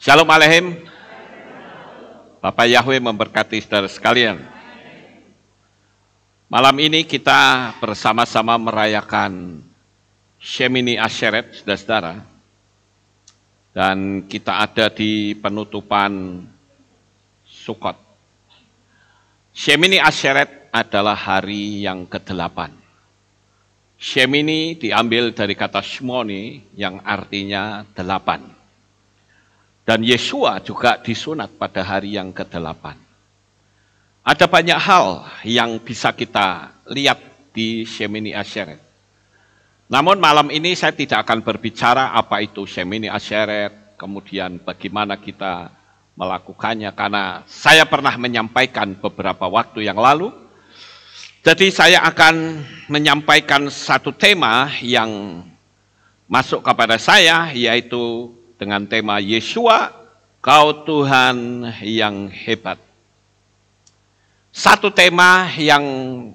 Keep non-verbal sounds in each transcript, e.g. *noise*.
Shalom Alehim. Bapak Yahweh memberkati saudara sekalian. Malam ini kita bersama-sama merayakan Shemini Asheret, saudara-saudara. Dan kita ada di penutupan Sukot. Shemini Asheret adalah hari yang ke-8. Shemini diambil dari kata Shmoni yang artinya delapan. Dan Yesua juga disunat pada hari yang ke-8. Ada banyak hal yang bisa kita lihat di Semini Asheret. Namun malam ini saya tidak akan berbicara apa itu Semini Asheret, kemudian bagaimana kita melakukannya, karena saya pernah menyampaikan beberapa waktu yang lalu, jadi saya akan menyampaikan satu tema yang masuk kepada saya, yaitu dengan tema Yesua, Kau Tuhan yang hebat. Satu tema yang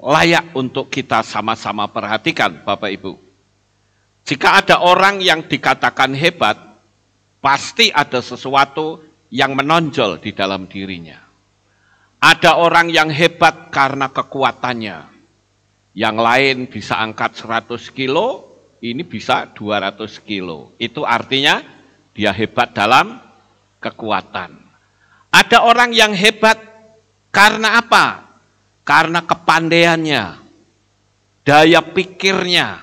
layak untuk kita sama-sama perhatikan, Bapak Ibu. Jika ada orang yang dikatakan hebat, pasti ada sesuatu yang menonjol di dalam dirinya. Ada orang yang hebat karena kekuatannya. Yang lain bisa angkat 100 kilo, ini bisa 200 kilo. Itu artinya dia hebat dalam kekuatan. Ada orang yang hebat karena apa? Karena kepandaiannya, daya pikirnya,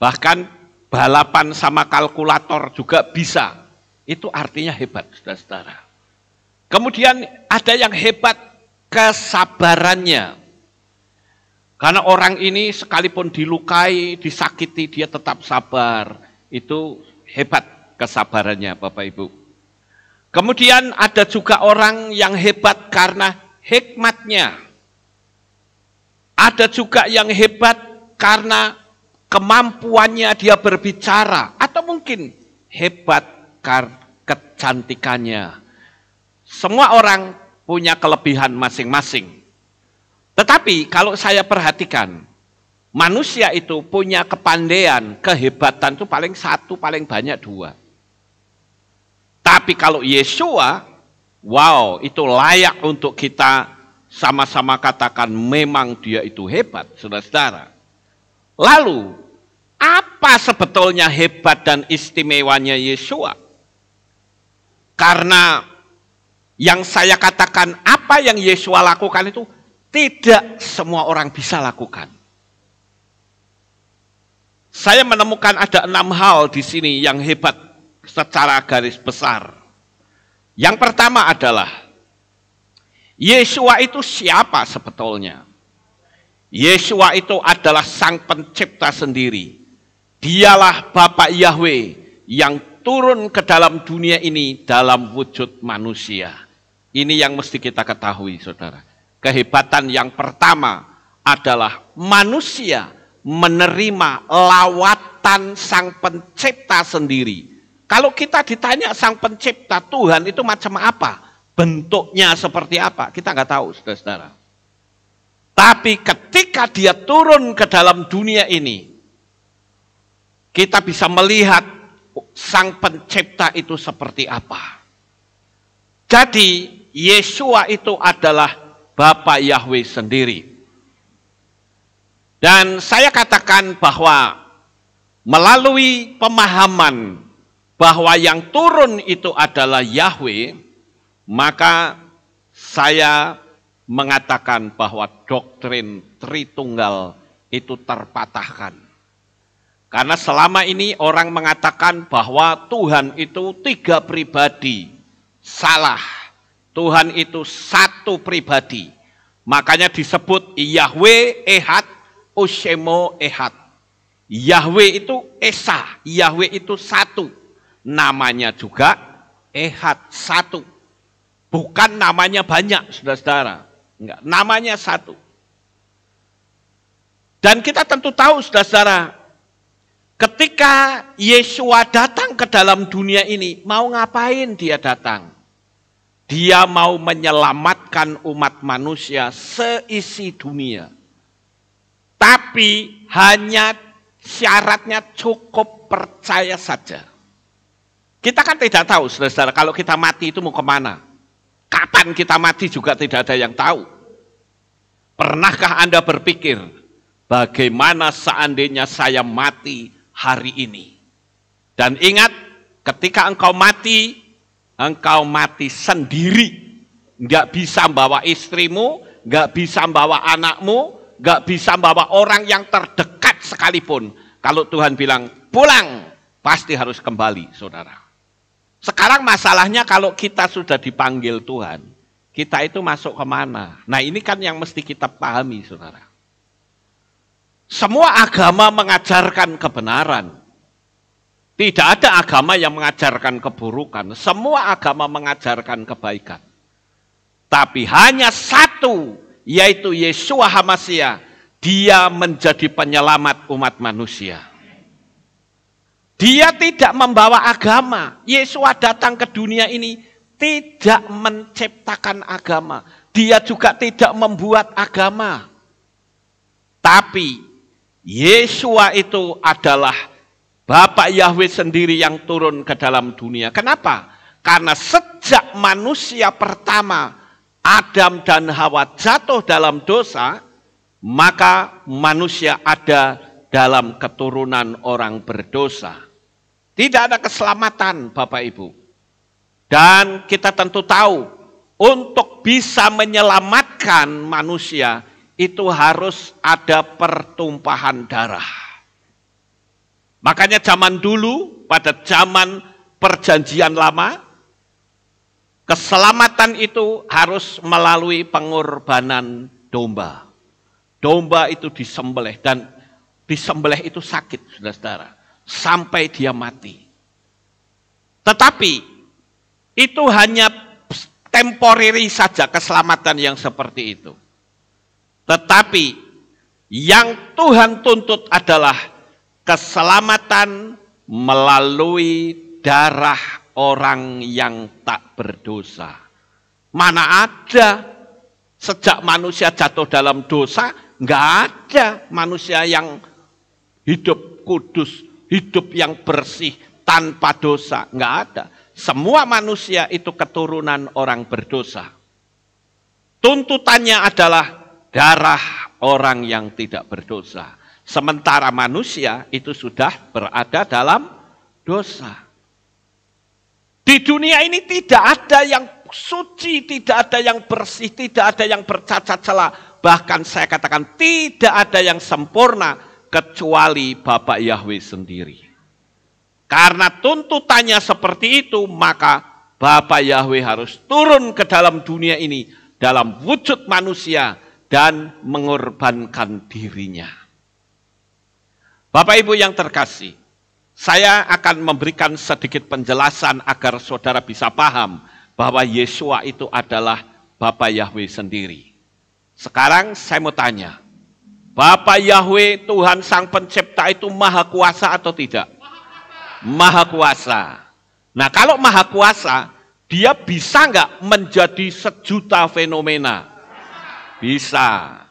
bahkan balapan sama kalkulator juga bisa. Itu artinya hebat, saudara-saudara. Kemudian ada yang hebat kesabarannya. Karena orang ini sekalipun dilukai, disakiti, dia tetap sabar. Itu hebat kesabarannya Bapak Ibu. Kemudian ada juga orang yang hebat karena hikmatnya. Ada juga yang hebat karena kemampuannya dia berbicara atau mungkin hebat karena kecantikannya. Semua orang punya kelebihan masing-masing. Tetapi kalau saya perhatikan, manusia itu punya kepandaian, kehebatan itu paling satu, paling banyak dua. Tapi kalau Yesua, wow, itu layak untuk kita sama-sama katakan memang dia itu hebat, saudara-saudara. Lalu, apa sebetulnya hebat dan istimewanya Yesua? Karena yang saya katakan apa yang Yesua lakukan itu tidak semua orang bisa lakukan. Saya menemukan ada enam hal di sini yang hebat secara garis besar. Yang pertama adalah Yesua itu siapa sebetulnya? Yesua itu adalah sang pencipta sendiri. Dialah Bapak Yahweh yang turun ke dalam dunia ini dalam wujud manusia. Ini yang mesti kita ketahui, saudara. Kehebatan yang pertama adalah manusia menerima lawatan sang pencipta sendiri kalau kita ditanya sang pencipta Tuhan itu macam apa? Bentuknya seperti apa? Kita nggak tahu, saudara-saudara. Tapi ketika dia turun ke dalam dunia ini, kita bisa melihat sang pencipta itu seperti apa. Jadi, Yesua itu adalah Bapak Yahweh sendiri. Dan saya katakan bahwa melalui pemahaman bahwa yang turun itu adalah Yahweh, maka saya mengatakan bahwa doktrin Tritunggal itu terpatahkan. Karena selama ini orang mengatakan bahwa Tuhan itu tiga pribadi. Salah. Tuhan itu satu pribadi. Makanya disebut Yahweh Ehad, Ushemo Ehad. Yahweh itu Esa, Yahweh itu satu namanya juga ehad satu. Bukan namanya banyak, saudara-saudara. Enggak, namanya satu. Dan kita tentu tahu, saudara-saudara, ketika Yesua datang ke dalam dunia ini, mau ngapain dia datang? Dia mau menyelamatkan umat manusia seisi dunia. Tapi hanya syaratnya cukup percaya saja. Kita kan tidak tahu, saudara-saudara, kalau kita mati itu mau kemana. Kapan kita mati juga tidak ada yang tahu. Pernahkah Anda berpikir, bagaimana seandainya saya mati hari ini? Dan ingat, ketika engkau mati, engkau mati sendiri. Enggak bisa membawa istrimu, enggak bisa membawa anakmu, enggak bisa membawa orang yang terdekat sekalipun. Kalau Tuhan bilang, pulang, pasti harus kembali, saudara. Sekarang masalahnya kalau kita sudah dipanggil Tuhan, kita itu masuk kemana? Nah ini kan yang mesti kita pahami saudara. Semua agama mengajarkan kebenaran. Tidak ada agama yang mengajarkan keburukan. Semua agama mengajarkan kebaikan. Tapi hanya satu, yaitu Yesus Hamasya. Dia menjadi penyelamat umat manusia. Dia tidak membawa agama. Yesus datang ke dunia ini tidak menciptakan agama. Dia juga tidak membuat agama. Tapi Yesua itu adalah Bapak Yahweh sendiri yang turun ke dalam dunia. Kenapa? Karena sejak manusia pertama Adam dan Hawa jatuh dalam dosa, maka manusia ada dalam keturunan orang berdosa. Tidak ada keselamatan Bapak Ibu. Dan kita tentu tahu untuk bisa menyelamatkan manusia itu harus ada pertumpahan darah. Makanya zaman dulu pada zaman perjanjian lama keselamatan itu harus melalui pengorbanan domba. Domba itu disembelih dan disembelih itu sakit, saudara-saudara sampai dia mati. Tetapi itu hanya temporary saja keselamatan yang seperti itu. Tetapi yang Tuhan tuntut adalah keselamatan melalui darah orang yang tak berdosa. Mana ada sejak manusia jatuh dalam dosa, nggak ada manusia yang hidup kudus hidup yang bersih tanpa dosa. Enggak ada. Semua manusia itu keturunan orang berdosa. Tuntutannya adalah darah orang yang tidak berdosa. Sementara manusia itu sudah berada dalam dosa. Di dunia ini tidak ada yang suci, tidak ada yang bersih, tidak ada yang bercacat celah. Bahkan saya katakan tidak ada yang sempurna kecuali Bapak Yahweh sendiri. Karena tuntutannya seperti itu, maka Bapak Yahweh harus turun ke dalam dunia ini dalam wujud manusia dan mengorbankan dirinya. Bapak Ibu yang terkasih, saya akan memberikan sedikit penjelasan agar saudara bisa paham bahwa Yesua itu adalah Bapak Yahweh sendiri. Sekarang saya mau tanya, Bapak Yahweh, Tuhan Sang Pencipta itu maha kuasa atau tidak? Maha kuasa. Nah kalau maha kuasa, dia bisa nggak menjadi sejuta fenomena? Bisa.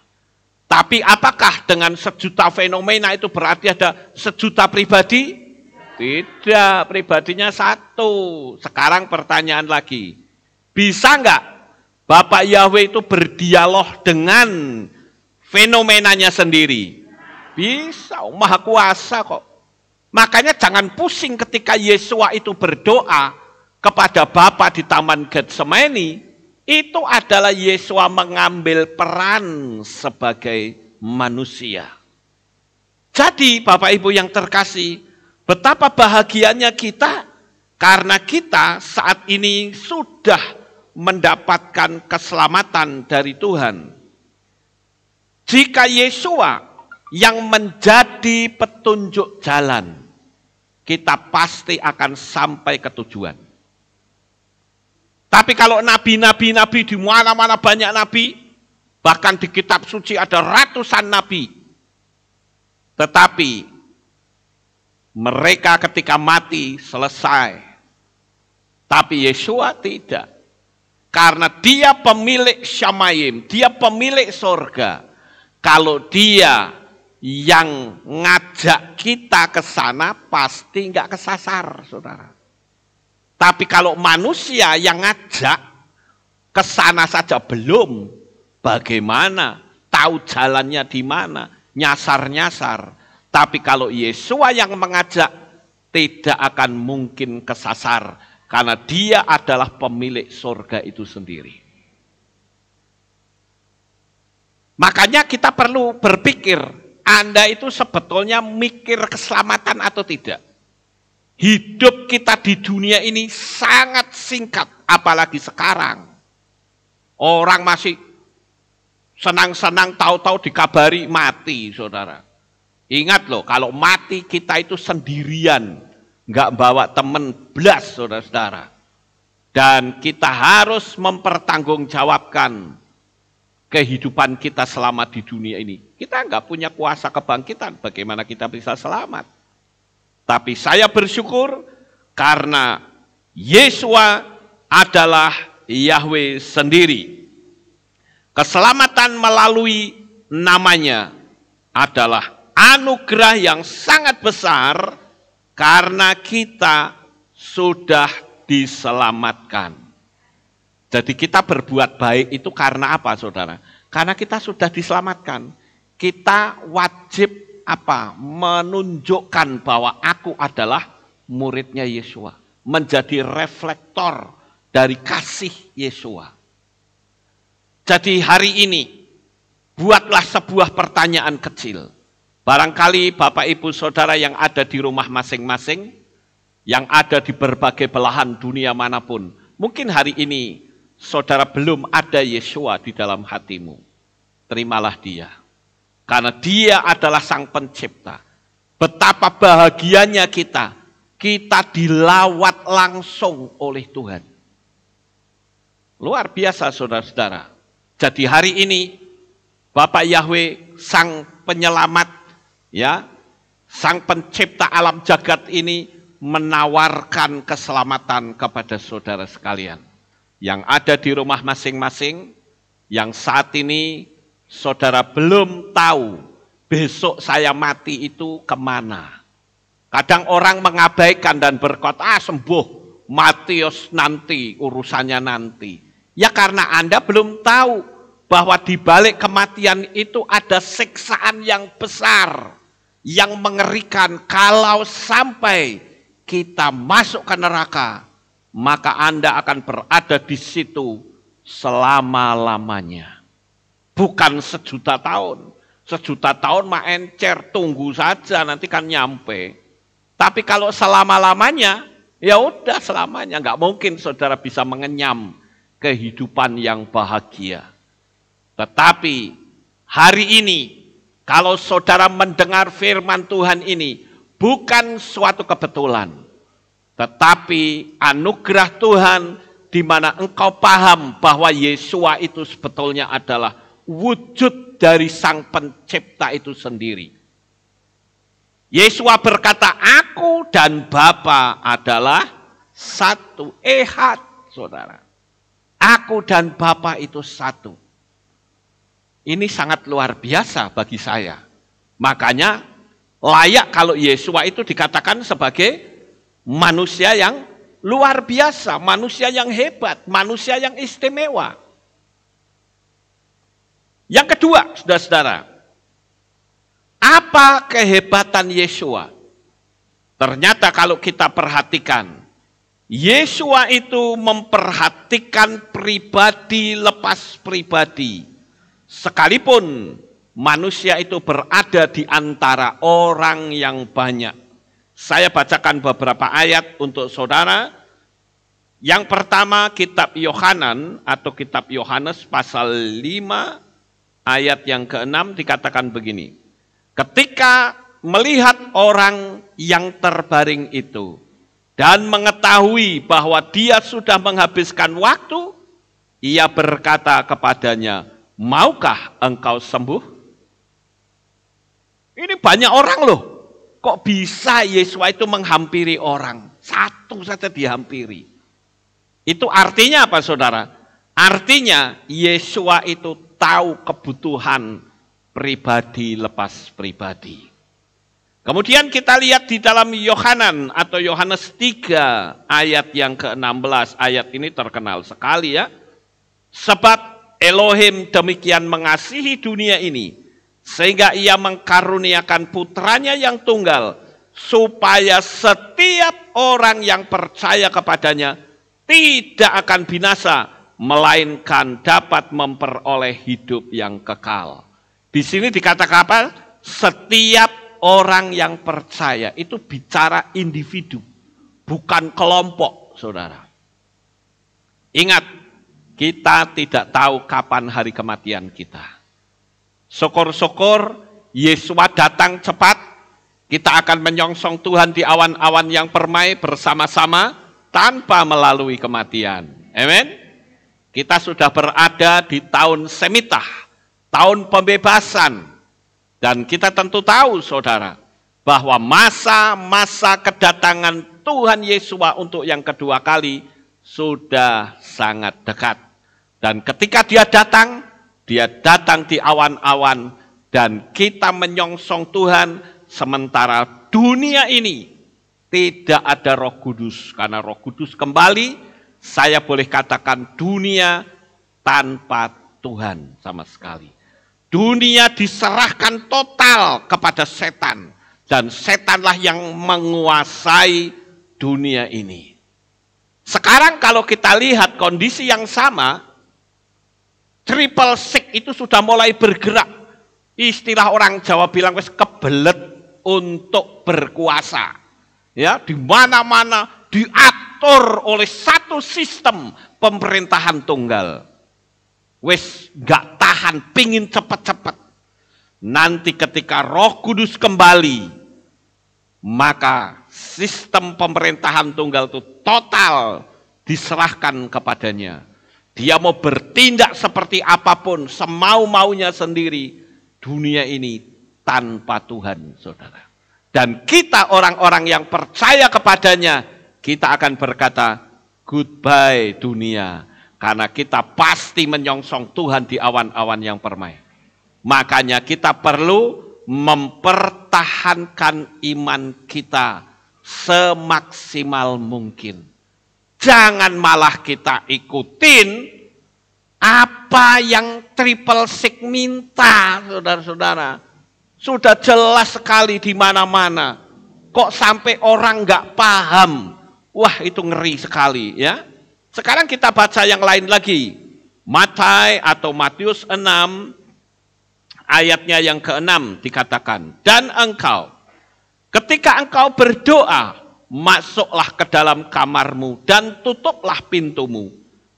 Tapi apakah dengan sejuta fenomena itu berarti ada sejuta pribadi? Tidak, pribadinya satu. Sekarang pertanyaan lagi. Bisa nggak Bapak Yahweh itu berdialog dengan fenomenanya sendiri. Bisa, maha kuasa kok. Makanya jangan pusing ketika Yesua itu berdoa kepada Bapa di Taman Getsemani, itu adalah Yesua mengambil peran sebagai manusia. Jadi Bapak Ibu yang terkasih, betapa bahagianya kita karena kita saat ini sudah mendapatkan keselamatan dari Tuhan. Jika Yesua yang menjadi petunjuk jalan, kita pasti akan sampai ke tujuan. Tapi kalau nabi-nabi nabi di mana-mana banyak nabi, bahkan di kitab suci ada ratusan nabi. Tetapi mereka ketika mati selesai. Tapi Yesua tidak. Karena dia pemilik Syamayim, dia pemilik sorga. Kalau dia yang ngajak kita ke sana pasti nggak kesasar, saudara. Tapi kalau manusia yang ngajak ke sana saja belum, bagaimana? Tahu jalannya di mana? Nyasar-nyasar. Tapi kalau Yesus yang mengajak, tidak akan mungkin kesasar. Karena dia adalah pemilik surga itu sendiri. Makanya kita perlu berpikir, Anda itu sebetulnya mikir keselamatan atau tidak. Hidup kita di dunia ini sangat singkat, apalagi sekarang. Orang masih senang-senang tahu-tahu dikabari mati, saudara. Ingat loh, kalau mati kita itu sendirian, nggak bawa teman belas, saudara-saudara. Dan kita harus mempertanggungjawabkan kehidupan kita selamat di dunia ini. Kita nggak punya kuasa kebangkitan, bagaimana kita bisa selamat. Tapi saya bersyukur karena Yesua adalah Yahweh sendiri. Keselamatan melalui namanya adalah anugerah yang sangat besar karena kita sudah diselamatkan. Jadi kita berbuat baik itu karena apa saudara? Karena kita sudah diselamatkan. Kita wajib apa? Menunjukkan bahwa aku adalah muridnya Yesua. Menjadi reflektor dari kasih Yesua. Jadi hari ini, buatlah sebuah pertanyaan kecil. Barangkali Bapak Ibu Saudara yang ada di rumah masing-masing, yang ada di berbagai belahan dunia manapun, mungkin hari ini saudara belum ada Yesua di dalam hatimu, terimalah dia. Karena dia adalah sang pencipta. Betapa bahagianya kita. Kita dilawat langsung oleh Tuhan. Luar biasa saudara-saudara. Jadi hari ini Bapak Yahweh sang penyelamat ya, sang pencipta alam jagat ini menawarkan keselamatan kepada saudara sekalian yang ada di rumah masing-masing, yang saat ini saudara belum tahu besok saya mati itu kemana. Kadang orang mengabaikan dan berkata, ah sembuh, Matius nanti, urusannya nanti. Ya karena Anda belum tahu bahwa di balik kematian itu ada siksaan yang besar, yang mengerikan kalau sampai kita masuk ke neraka maka Anda akan berada di situ selama-lamanya. Bukan sejuta tahun. Sejuta tahun mah encer, tunggu saja nanti kan nyampe. Tapi kalau selama-lamanya, ya udah selamanya. Nggak mungkin saudara bisa mengenyam kehidupan yang bahagia. Tetapi hari ini, kalau saudara mendengar firman Tuhan ini, bukan suatu kebetulan tetapi anugerah Tuhan di mana engkau paham bahwa Yesua itu sebetulnya adalah wujud dari sang pencipta itu sendiri. Yesua berkata, aku dan Bapa adalah satu. ehat, saudara. Aku dan Bapa itu satu. Ini sangat luar biasa bagi saya. Makanya layak kalau Yesua itu dikatakan sebagai manusia yang luar biasa, manusia yang hebat, manusia yang istimewa. Yang kedua, saudara-saudara, apa kehebatan Yesua? Ternyata kalau kita perhatikan, Yesua itu memperhatikan pribadi lepas pribadi. Sekalipun manusia itu berada di antara orang yang banyak. Saya bacakan beberapa ayat untuk saudara. Yang pertama kitab Yohanan atau kitab Yohanes pasal 5 ayat yang ke-6 dikatakan begini. Ketika melihat orang yang terbaring itu dan mengetahui bahwa dia sudah menghabiskan waktu, ia berkata kepadanya, "Maukah engkau sembuh?" Ini banyak orang loh kok bisa Yesua itu menghampiri orang? Satu saja dihampiri. Itu artinya apa saudara? Artinya Yesua itu tahu kebutuhan pribadi lepas pribadi. Kemudian kita lihat di dalam Yohanan atau Yohanes 3 ayat yang ke-16. Ayat ini terkenal sekali ya. Sebab Elohim demikian mengasihi dunia ini sehingga ia mengkaruniakan putranya yang tunggal supaya setiap orang yang percaya kepadanya tidak akan binasa melainkan dapat memperoleh hidup yang kekal. Di sini dikatakan apa? Setiap orang yang percaya itu bicara individu, bukan kelompok, Saudara. Ingat, kita tidak tahu kapan hari kematian kita. Syukur-syukur Yesus datang cepat, kita akan menyongsong Tuhan di awan-awan yang permai bersama-sama tanpa melalui kematian. Amen? Kita sudah berada di tahun semitah, tahun pembebasan. Dan kita tentu tahu saudara, bahwa masa-masa kedatangan Tuhan Yesus untuk yang kedua kali sudah sangat dekat. Dan ketika dia datang, dia datang di awan-awan dan kita menyongsong Tuhan sementara dunia ini tidak ada Roh Kudus karena Roh Kudus kembali saya boleh katakan dunia tanpa Tuhan sama sekali. Dunia diserahkan total kepada setan dan setanlah yang menguasai dunia ini. Sekarang kalau kita lihat kondisi yang sama, Triple six itu sudah mulai bergerak. Istilah orang Jawa bilang wes kebelet untuk berkuasa. Ya, di mana-mana diatur oleh satu sistem pemerintahan tunggal. Wes gak tahan, pingin cepet-cepet. Nanti ketika Roh Kudus kembali, maka sistem pemerintahan tunggal itu total diserahkan kepadanya. Dia mau bertindak seperti apapun, semau-maunya sendiri. Dunia ini tanpa Tuhan, saudara. Dan kita orang-orang yang percaya kepadanya, kita akan berkata, goodbye dunia. Karena kita pasti menyongsong Tuhan di awan-awan yang permai. Makanya kita perlu mempertahankan iman kita semaksimal mungkin. Jangan malah kita ikutin apa yang triple six minta, saudara-saudara. Sudah jelas sekali di mana-mana. Kok sampai orang nggak paham? Wah, itu ngeri sekali ya. Sekarang kita baca yang lain lagi. Matai atau Matius 6 ayatnya yang keenam dikatakan, "Dan engkau ketika engkau berdoa, masuklah ke dalam kamarmu dan tutuplah pintumu.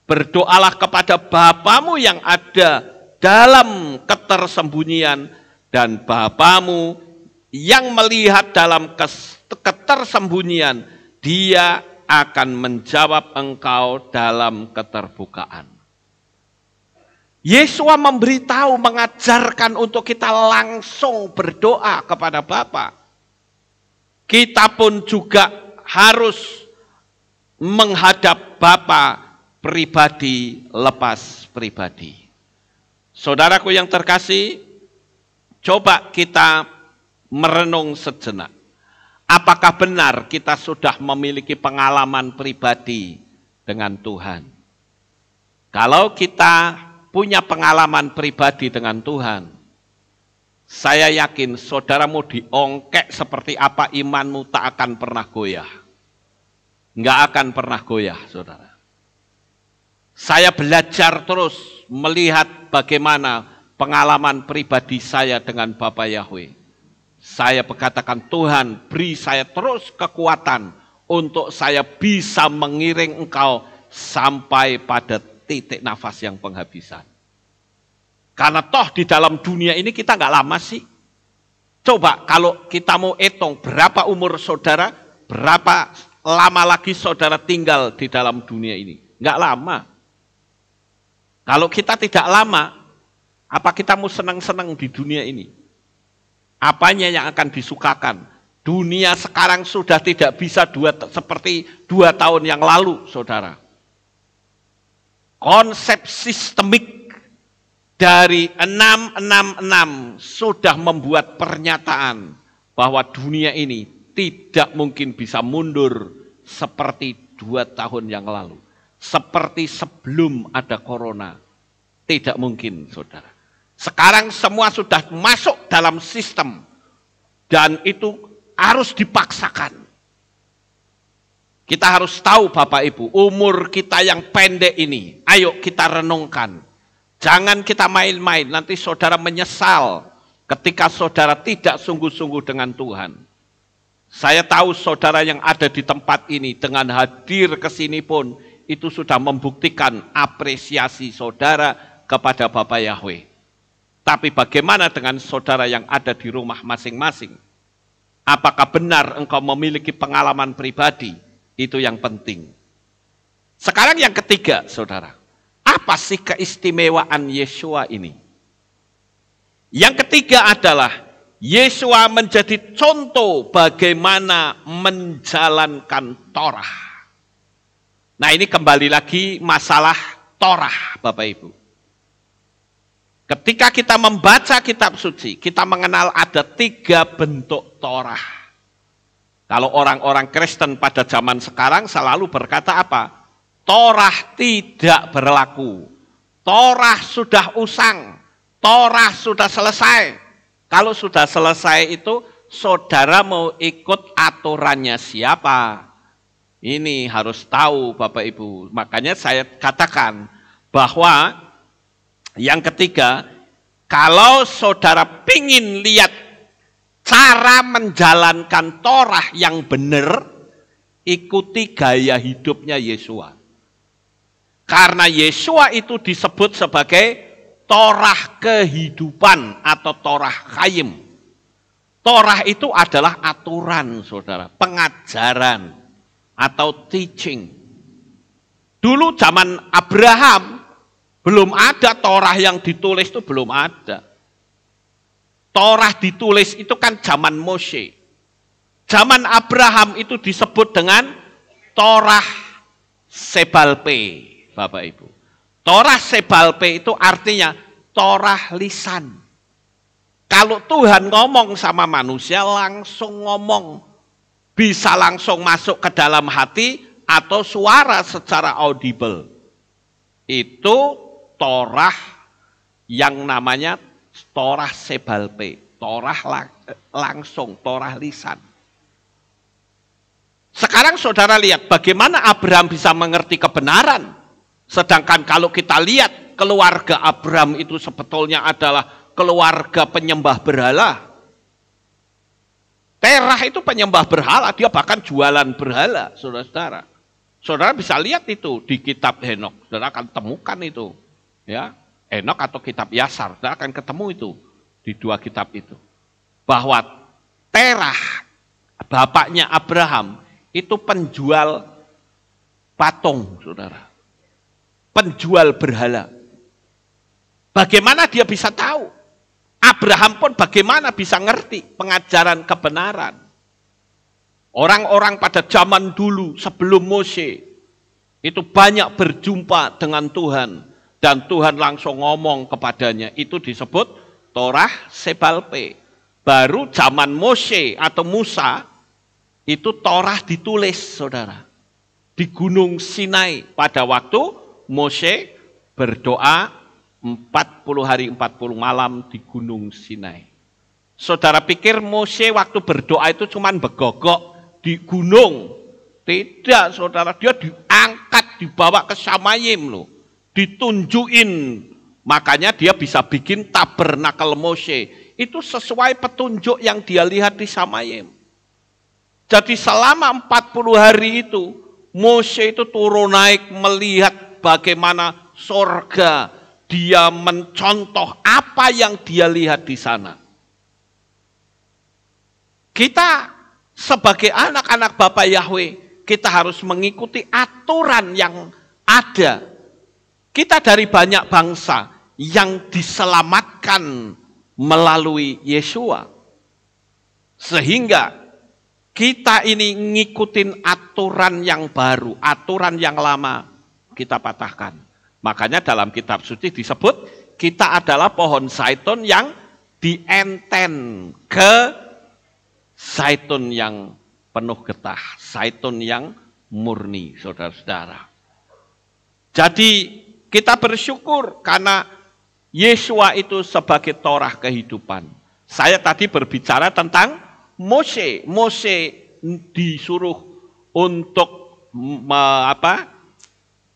Berdoalah kepada Bapamu yang ada dalam ketersembunyian dan Bapamu yang melihat dalam ketersembunyian, dia akan menjawab engkau dalam keterbukaan. Yesua memberitahu, mengajarkan untuk kita langsung berdoa kepada Bapa kita pun juga harus menghadap Bapa pribadi lepas pribadi. Saudaraku yang terkasih, coba kita merenung sejenak. Apakah benar kita sudah memiliki pengalaman pribadi dengan Tuhan? Kalau kita punya pengalaman pribadi dengan Tuhan, saya yakin saudaramu diongkek seperti apa imanmu tak akan pernah goyah. Enggak akan pernah goyah, saudara. Saya belajar terus melihat bagaimana pengalaman pribadi saya dengan Bapak Yahweh. Saya berkatakan, Tuhan beri saya terus kekuatan untuk saya bisa mengiring engkau sampai pada titik nafas yang penghabisan. Karena toh di dalam dunia ini kita nggak lama sih. Coba kalau kita mau hitung berapa umur saudara, berapa lama lagi saudara tinggal di dalam dunia ini. Nggak lama. Kalau kita tidak lama, apa kita mau senang-senang di dunia ini? Apanya yang akan disukakan? Dunia sekarang sudah tidak bisa dua, seperti dua tahun yang lalu, saudara. Konsep sistemik dari enam enam enam sudah membuat pernyataan bahwa dunia ini tidak mungkin bisa mundur seperti dua tahun yang lalu. Seperti sebelum ada corona. Tidak mungkin, saudara. Sekarang semua sudah masuk dalam sistem. Dan itu harus dipaksakan. Kita harus tahu Bapak Ibu, umur kita yang pendek ini, ayo kita renungkan Jangan kita main-main, nanti saudara menyesal ketika saudara tidak sungguh-sungguh dengan Tuhan. Saya tahu saudara yang ada di tempat ini dengan hadir ke sini pun itu sudah membuktikan apresiasi saudara kepada Bapak Yahweh. Tapi bagaimana dengan saudara yang ada di rumah masing-masing? Apakah benar engkau memiliki pengalaman pribadi? Itu yang penting. Sekarang yang ketiga, saudara apa sih keistimewaan Yesua ini? Yang ketiga adalah Yesua menjadi contoh bagaimana menjalankan Torah. Nah ini kembali lagi masalah Torah Bapak Ibu. Ketika kita membaca kitab suci, kita mengenal ada tiga bentuk Torah. Kalau orang-orang Kristen pada zaman sekarang selalu berkata apa? Torah tidak berlaku. Torah sudah usang. Torah sudah selesai. Kalau sudah selesai itu, saudara mau ikut aturannya siapa? Ini harus tahu Bapak Ibu. Makanya saya katakan bahwa yang ketiga, kalau saudara pingin lihat cara menjalankan Torah yang benar, ikuti gaya hidupnya Yesus. Karena Yesua itu disebut sebagai torah kehidupan atau torah kayim. Torah itu adalah aturan, saudara, pengajaran atau teaching. Dulu zaman Abraham belum ada torah yang ditulis itu belum ada. Torah ditulis itu kan zaman Moshe. Zaman Abraham itu disebut dengan Torah Sebalpe. Bapak Ibu. Torah sebalpe itu artinya torah lisan. Kalau Tuhan ngomong sama manusia langsung ngomong. Bisa langsung masuk ke dalam hati atau suara secara audible. Itu torah yang namanya torah sebalpe. Torah langsung, torah lisan. Sekarang saudara lihat bagaimana Abraham bisa mengerti kebenaran Sedangkan kalau kita lihat keluarga Abraham itu sebetulnya adalah keluarga penyembah berhala. Terah itu penyembah berhala, dia bahkan jualan berhala, saudara-saudara. Saudara bisa lihat itu di kitab Henok, saudara akan temukan itu. Ya, Henok atau kitab Yasar, saudara akan ketemu itu di dua kitab itu. Bahwa Terah, bapaknya Abraham, itu penjual patung, saudara penjual berhala. Bagaimana dia bisa tahu? Abraham pun bagaimana bisa ngerti pengajaran kebenaran. Orang-orang pada zaman dulu sebelum Musa itu banyak berjumpa dengan Tuhan dan Tuhan langsung ngomong kepadanya. Itu disebut Torah Sebalpe. Baru zaman Musa atau Musa itu Torah ditulis, Saudara. Di Gunung Sinai pada waktu Mose berdoa 40 hari 40 malam di Gunung Sinai. Saudara pikir Mose waktu berdoa itu cuma begogok di gunung. Tidak, saudara. Dia diangkat, dibawa ke Samayim loh. Ditunjukin. Makanya dia bisa bikin tabernakel Mose. Itu sesuai petunjuk yang dia lihat di Samayim. Jadi selama 40 hari itu, Mose itu turun naik melihat bagaimana sorga. Dia mencontoh apa yang dia lihat di sana. Kita sebagai anak-anak Bapak Yahweh, kita harus mengikuti aturan yang ada. Kita dari banyak bangsa yang diselamatkan melalui Yesua. Sehingga kita ini ngikutin aturan yang baru, aturan yang lama kita patahkan. Makanya dalam kitab suci disebut kita adalah pohon zaitun yang dienten ke zaitun yang penuh getah, zaitun yang murni, saudara-saudara. Jadi kita bersyukur karena Yesua itu sebagai torah kehidupan. Saya tadi berbicara tentang Mose. Mose disuruh untuk apa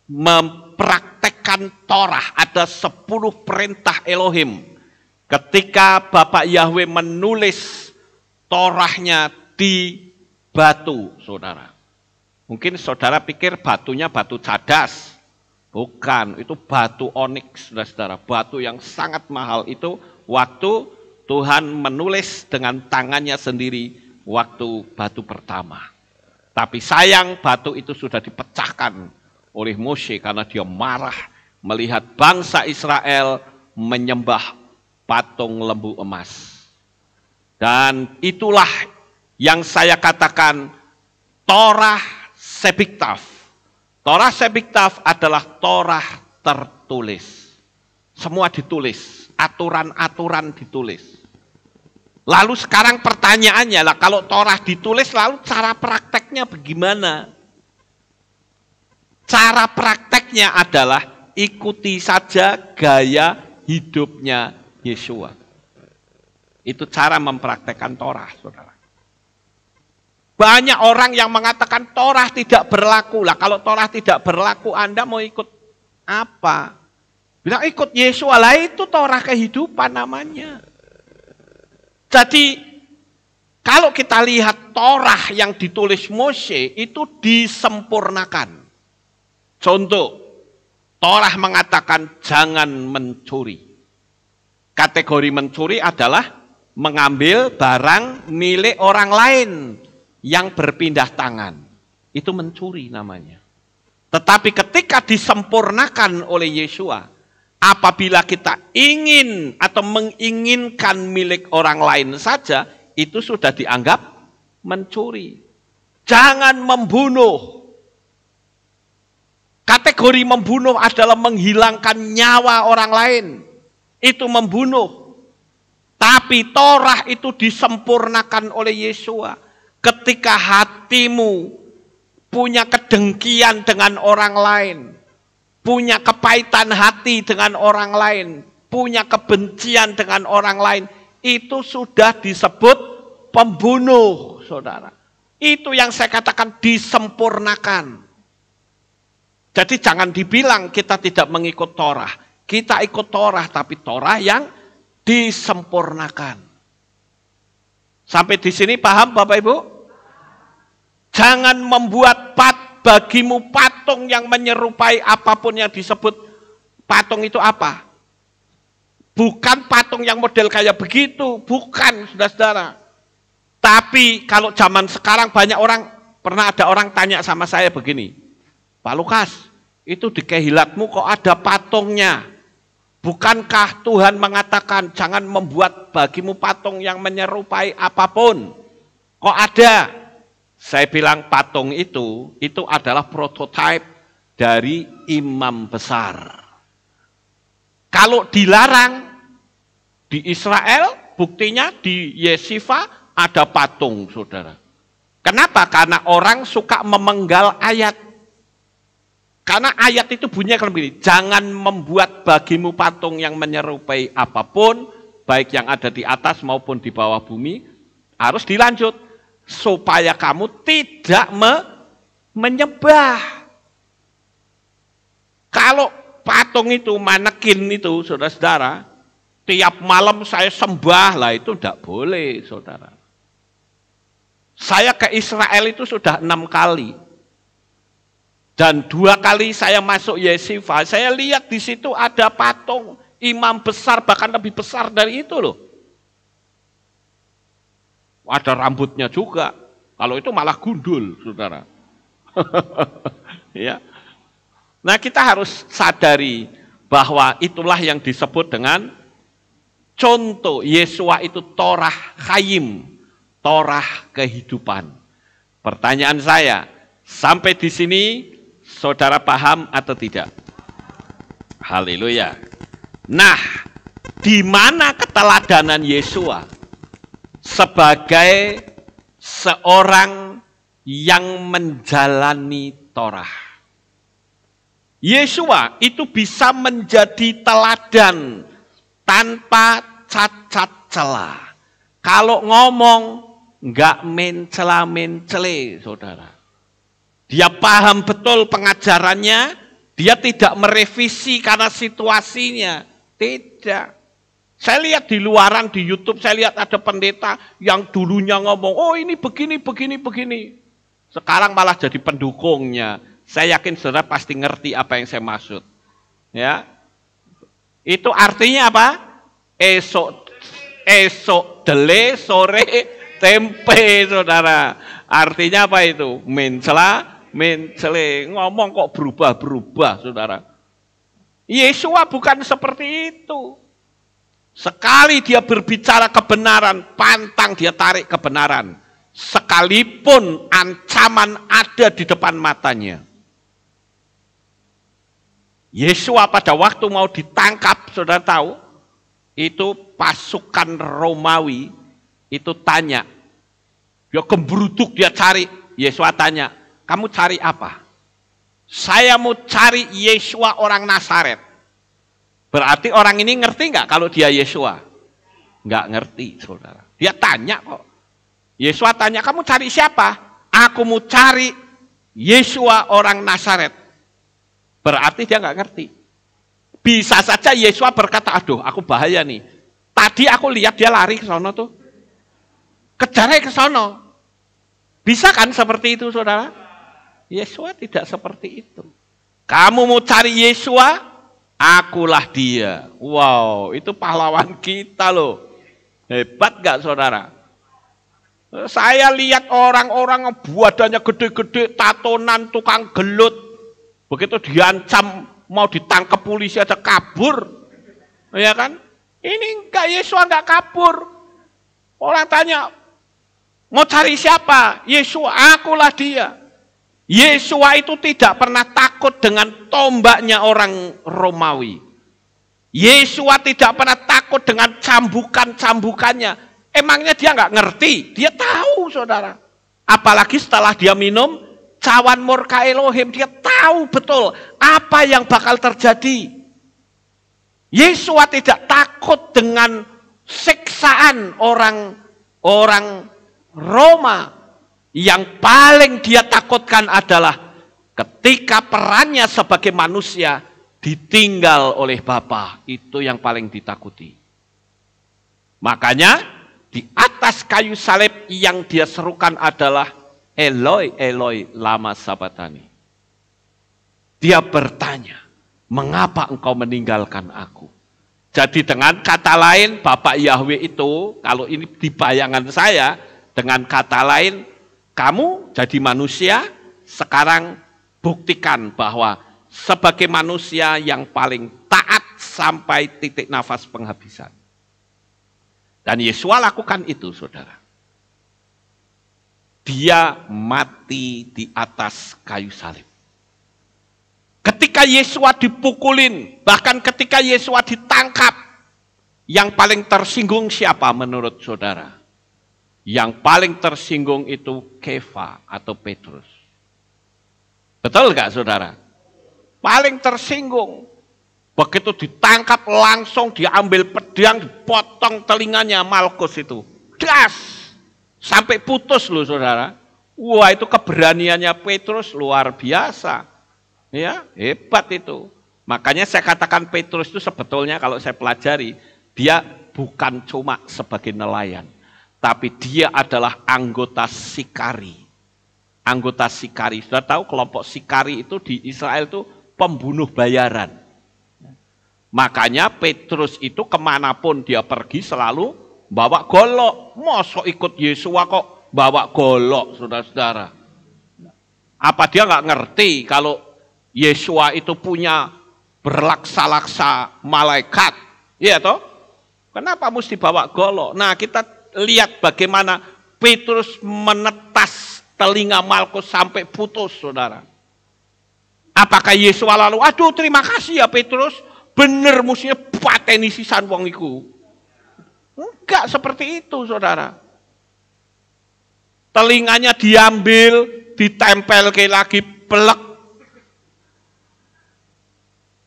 mempraktekkan Torah. Ada sepuluh perintah Elohim. Ketika Bapak Yahweh menulis Torahnya di batu, saudara. Mungkin saudara pikir batunya batu cadas. Bukan, itu batu onyx, saudara-saudara. Batu yang sangat mahal itu waktu Tuhan menulis dengan tangannya sendiri waktu batu pertama. Tapi sayang batu itu sudah dipecahkan oleh Moshe karena dia marah melihat bangsa Israel menyembah patung lembu emas. Dan itulah yang saya katakan Torah sebiktaf Torah sebiktaf adalah Torah tertulis. Semua ditulis, aturan-aturan ditulis. Lalu sekarang pertanyaannya lah, kalau Torah ditulis lalu cara prakteknya bagaimana? Cara prakteknya adalah ikuti saja gaya hidupnya Yesua. Itu cara mempraktekkan Torah, saudara. Banyak orang yang mengatakan Torah tidak berlaku. Lah kalau Torah tidak berlaku, Anda mau ikut apa? Bilang ikut Yesua lah itu Torah kehidupan namanya. Jadi kalau kita lihat Torah yang ditulis Mose itu disempurnakan. Contoh, Torah mengatakan jangan mencuri. Kategori mencuri adalah mengambil barang milik orang lain yang berpindah tangan. Itu mencuri namanya. Tetapi ketika disempurnakan oleh Yesua, apabila kita ingin atau menginginkan milik orang lain saja, itu sudah dianggap mencuri. Jangan membunuh. Kategori membunuh adalah menghilangkan nyawa orang lain. Itu membunuh. Tapi Torah itu disempurnakan oleh Yesua. Ketika hatimu punya kedengkian dengan orang lain. Punya kepahitan hati dengan orang lain. Punya kebencian dengan orang lain. Itu sudah disebut pembunuh, saudara. Itu yang saya katakan disempurnakan. Jadi jangan dibilang kita tidak mengikut Torah. Kita ikut Torah, tapi Torah yang disempurnakan. Sampai di sini paham Bapak Ibu? Jangan membuat pat bagimu patung yang menyerupai apapun yang disebut patung itu apa? Bukan patung yang model kayak begitu, bukan saudara-saudara. Tapi kalau zaman sekarang banyak orang pernah ada orang tanya sama saya begini, Pak Lukas, itu di kehilatmu kok ada patungnya. Bukankah Tuhan mengatakan jangan membuat bagimu patung yang menyerupai apapun? Kok ada? Saya bilang patung itu, itu adalah prototipe dari imam besar. Kalau dilarang di Israel, buktinya di Yesiva ada patung, saudara. Kenapa? Karena orang suka memenggal ayat. Karena ayat itu bunyinya kalau begini, jangan membuat bagimu patung yang menyerupai apapun, baik yang ada di atas maupun di bawah bumi, harus dilanjut. Supaya kamu tidak me menyembah. Kalau patung itu, manekin itu, saudara-saudara, tiap malam saya sembah lah itu tidak boleh, saudara. Saya ke Israel itu sudah enam kali, dan dua kali saya masuk Yesiva, saya lihat di situ ada patung imam besar, bahkan lebih besar dari itu loh. Ada rambutnya juga. Kalau itu malah gundul, saudara. *laughs* ya. Nah kita harus sadari bahwa itulah yang disebut dengan contoh Yesua itu Torah Kayim, Torah kehidupan. Pertanyaan saya, sampai di sini Saudara paham atau tidak? Haleluya. Nah, di mana keteladanan Yesua sebagai seorang yang menjalani Torah? Yesua itu bisa menjadi teladan tanpa cacat celah. Kalau ngomong nggak mencela mencele, saudara. Dia paham betul pengajarannya, dia tidak merevisi karena situasinya. Tidak. Saya lihat di luaran di YouTube, saya lihat ada pendeta yang dulunya ngomong, "Oh, ini begini, begini, begini." Sekarang malah jadi pendukungnya. Saya yakin Saudara pasti ngerti apa yang saya maksud. Ya. Itu artinya apa? Esok esok dele sore tempe, Saudara. Artinya apa itu? Mencela mencele, ngomong kok berubah-berubah, saudara. Yesua bukan seperti itu. Sekali dia berbicara kebenaran, pantang dia tarik kebenaran. Sekalipun ancaman ada di depan matanya. Yesua pada waktu mau ditangkap, saudara tahu, itu pasukan Romawi itu tanya. Dia ya, kembruduk, dia cari. Yesua tanya, kamu cari apa? Saya mau cari Yesua orang Nasaret. Berarti orang ini ngerti nggak kalau dia Yesua? Nggak ngerti, saudara. Dia tanya kok. Yesua tanya, kamu cari siapa? Aku mau cari Yesua orang Nasaret. Berarti dia nggak ngerti. Bisa saja Yesua berkata, aduh aku bahaya nih. Tadi aku lihat dia lari ke sana tuh. Kejar ke sana. Bisa kan seperti itu saudara? Yesua tidak seperti itu. Kamu mau cari Yesua? Akulah dia. Wow, itu pahlawan kita loh. Hebat gak saudara? Saya lihat orang-orang badannya gede-gede, tatonan, tukang gelut. Begitu diancam, mau ditangkap polisi aja kabur. Ya kan? Ini enggak, Yesua enggak kabur. Orang tanya, mau cari siapa? Yesua, akulah dia. Yesua itu tidak pernah takut dengan tombaknya orang Romawi. Yesua tidak pernah takut dengan cambukan-cambukannya. Emangnya dia nggak ngerti? Dia tahu, saudara. Apalagi setelah dia minum cawan murka Elohim, dia tahu betul apa yang bakal terjadi. Yesua tidak takut dengan siksaan orang orang Roma. Yang paling dia takutkan adalah ketika perannya sebagai manusia ditinggal oleh Bapa. Itu yang paling ditakuti. Makanya di atas kayu salib yang dia serukan adalah Eloi, Eloi, lama sabatani. Dia bertanya, mengapa engkau meninggalkan aku? Jadi dengan kata lain, Bapak Yahweh itu, kalau ini di bayangan saya, dengan kata lain, kamu jadi manusia, sekarang buktikan bahwa sebagai manusia yang paling taat sampai titik nafas penghabisan. Dan Yesus lakukan itu, saudara. Dia mati di atas kayu salib. Ketika Yesus dipukulin, bahkan ketika Yesus ditangkap, yang paling tersinggung siapa menurut saudara? Yang paling tersinggung itu Kefa atau Petrus. Betul gak saudara? Paling tersinggung. Begitu ditangkap langsung diambil pedang, dipotong telinganya Malkus itu. Das! Sampai putus loh saudara. Wah itu keberaniannya Petrus luar biasa. Ya, hebat itu. Makanya saya katakan Petrus itu sebetulnya kalau saya pelajari, dia bukan cuma sebagai nelayan tapi dia adalah anggota Sikari. Anggota Sikari. Sudah tahu kelompok Sikari itu di Israel itu pembunuh bayaran. Makanya Petrus itu kemanapun dia pergi selalu bawa golok. Mosok ikut Yesua kok bawa golok, saudara-saudara. Apa dia nggak ngerti kalau Yesua itu punya berlaksa-laksa malaikat? Iya toh? Kenapa mesti bawa golok? Nah kita lihat bagaimana Petrus menetas telinga Malkus sampai putus, saudara. Apakah Yesus lalu, aduh terima kasih ya Petrus, bener musuhnya pateni sisan wong iku. Enggak seperti itu, saudara. Telinganya diambil, ditempel ke lagi, pelek.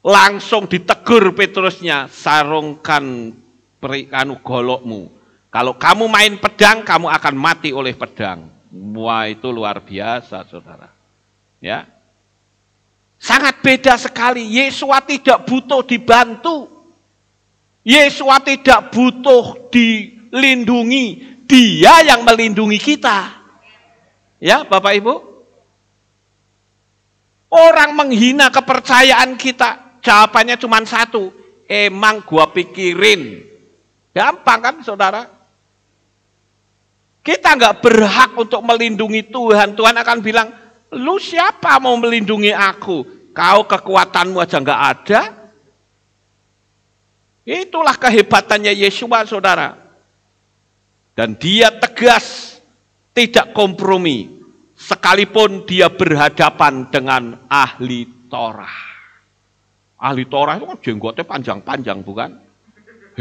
Langsung ditegur Petrusnya, sarungkan perikanu golokmu kalau kamu main pedang, kamu akan mati oleh pedang. Wah, itu luar biasa, saudara. Ya, Sangat beda sekali. Yesua tidak butuh dibantu. Yesua tidak butuh dilindungi. Dia yang melindungi kita. Ya, Bapak Ibu. Orang menghina kepercayaan kita. Jawabannya cuma satu. Emang gua pikirin. Gampang kan, Saudara? Kita nggak berhak untuk melindungi Tuhan. Tuhan akan bilang, lu siapa mau melindungi aku? Kau kekuatanmu aja nggak ada. Itulah kehebatannya Yesua, saudara. Dan dia tegas, tidak kompromi. Sekalipun dia berhadapan dengan ahli Torah. Ahli Torah itu kan jenggotnya panjang-panjang, bukan?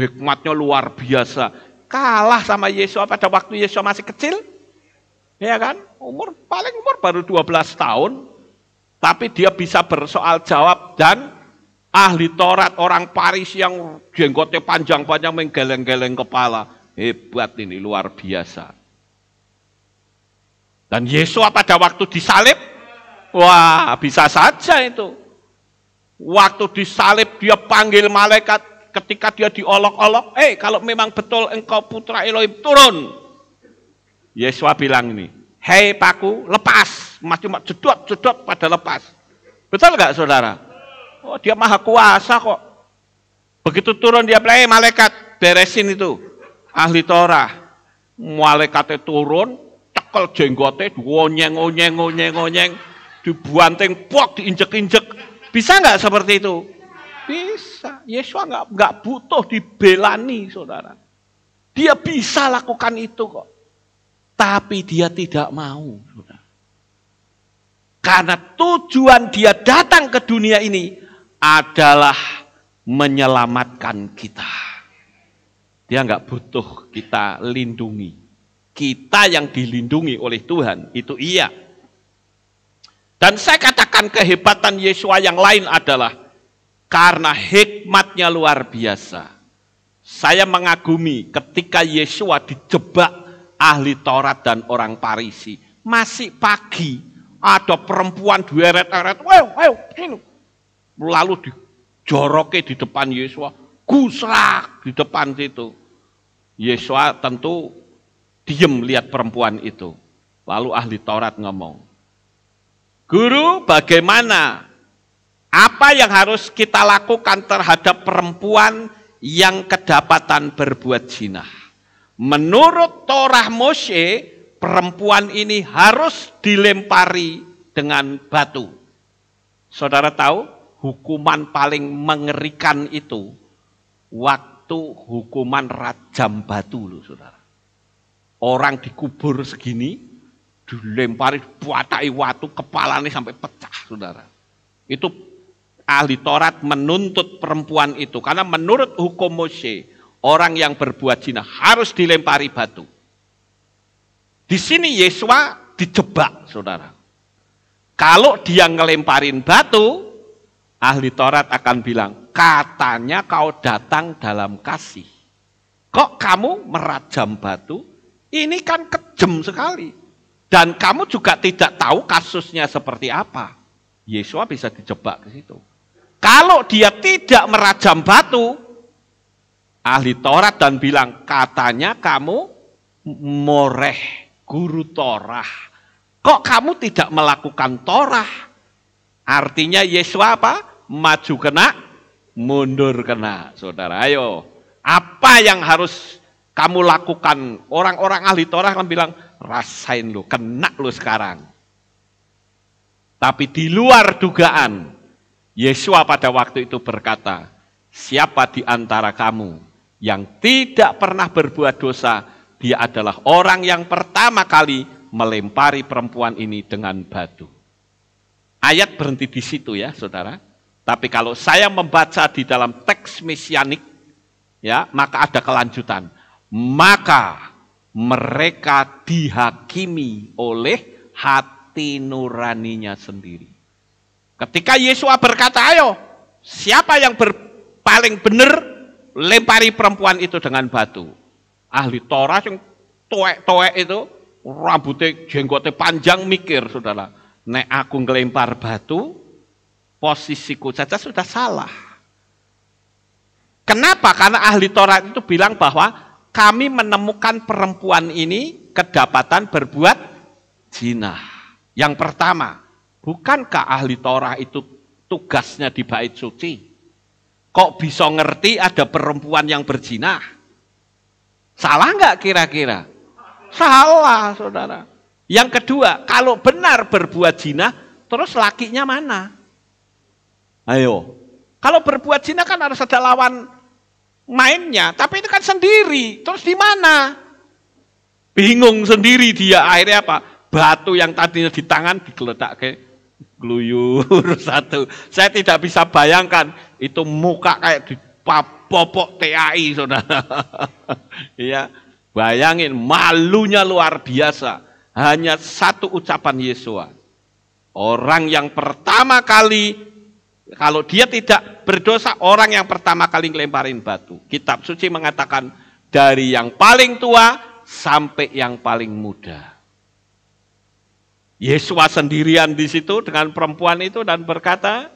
Hikmatnya luar biasa kalah sama Yesus pada waktu Yesus masih kecil. Ya kan? Umur paling umur baru 12 tahun. Tapi dia bisa bersoal jawab dan ahli Taurat orang Paris yang jenggotnya panjang-panjang menggeleng-geleng kepala. Hebat ini, luar biasa. Dan Yesus pada waktu disalib, wah bisa saja itu. Waktu disalib dia panggil malaikat, ketika dia diolok-olok, eh kalau memang betul engkau putra Elohim turun. Yesua bilang ini, hei paku lepas, mas cuma jedot-jedot pada lepas. Betul nggak saudara? Oh dia maha kuasa kok. Begitu turun dia bilang, hey, eh, malaikat beresin itu. Ahli Torah. Malaikatnya turun, cekel jenggote, wonyeng, wonyeng, wonyeng, wonyeng. Dibuanting, pok, diinjek-injek. Bisa nggak seperti itu? bisa. Yesus nggak nggak butuh dibelani, saudara. Dia bisa lakukan itu kok. Tapi dia tidak mau, saudara. Karena tujuan dia datang ke dunia ini adalah menyelamatkan kita. Dia nggak butuh kita lindungi. Kita yang dilindungi oleh Tuhan, itu iya. Dan saya katakan kehebatan Yesua yang lain adalah karena hikmatnya luar biasa. Saya mengagumi ketika Yesua dijebak ahli Taurat dan orang Parisi. Masih pagi, ada perempuan dueret-eret, wow, wow, lalu dijoroknya di depan Yesua, gusrak di depan situ. Yesua tentu diem lihat perempuan itu. Lalu ahli Taurat ngomong, Guru, bagaimana apa yang harus kita lakukan terhadap perempuan yang kedapatan berbuat zina? Menurut Torah Moshe, perempuan ini harus dilempari dengan batu. Saudara tahu, hukuman paling mengerikan itu waktu hukuman rajam batu loh saudara. Orang dikubur segini, dilempari buatai watu, kepalanya sampai pecah saudara. Itu ahli Taurat menuntut perempuan itu karena menurut hukum Mose orang yang berbuat zina harus dilempari batu. Di sini Yesua dijebak, saudara. Kalau dia ngelemparin batu, ahli Taurat akan bilang, katanya kau datang dalam kasih. Kok kamu merajam batu? Ini kan kejam sekali. Dan kamu juga tidak tahu kasusnya seperti apa. Yesua bisa dijebak ke situ. Kalau dia tidak merajam batu, ahli Taurat dan bilang, katanya kamu moreh, guru Torah. Kok kamu tidak melakukan Torah? Artinya Yesus apa? Maju kena, mundur kena. Saudara, ayo. Apa yang harus kamu lakukan? Orang-orang ahli Torah akan bilang, rasain lu, kena lu sekarang. Tapi di luar dugaan, Yesua pada waktu itu berkata, siapa di antara kamu yang tidak pernah berbuat dosa, dia adalah orang yang pertama kali melempari perempuan ini dengan batu. Ayat berhenti di situ ya, saudara. Tapi kalau saya membaca di dalam teks mesianik, ya, maka ada kelanjutan. Maka mereka dihakimi oleh hati nuraninya sendiri. Ketika Yesus berkata, ayo, siapa yang ber, paling benar, lempari perempuan itu dengan batu. Ahli Torah yang toek-toek itu, rambutnya, jenggotnya panjang mikir, saudara. Nek aku ngelempar batu, posisiku saja sudah salah. Kenapa? Karena ahli Torah itu bilang bahwa kami menemukan perempuan ini kedapatan berbuat zina. Yang pertama, Bukankah ahli Torah itu tugasnya di bait suci? Kok bisa ngerti ada perempuan yang berzinah? Salah nggak kira-kira? Salah, saudara. Yang kedua, kalau benar berbuat zina, terus lakinya mana? Ayo. Kalau berbuat zina kan harus ada lawan mainnya, tapi itu kan sendiri. Terus di mana? Bingung sendiri dia akhirnya apa? Batu yang tadinya di tangan digeletak ke gluyur *laughs* satu. Saya tidak bisa bayangkan itu muka kayak di popok TAI, saudara. *laughs* Iya, bayangin malunya luar biasa. Hanya satu ucapan Yesua. Orang yang pertama kali kalau dia tidak berdosa, orang yang pertama kali ngelemparin batu. Kitab suci mengatakan dari yang paling tua sampai yang paling muda. Yesua sendirian di situ dengan perempuan itu dan berkata,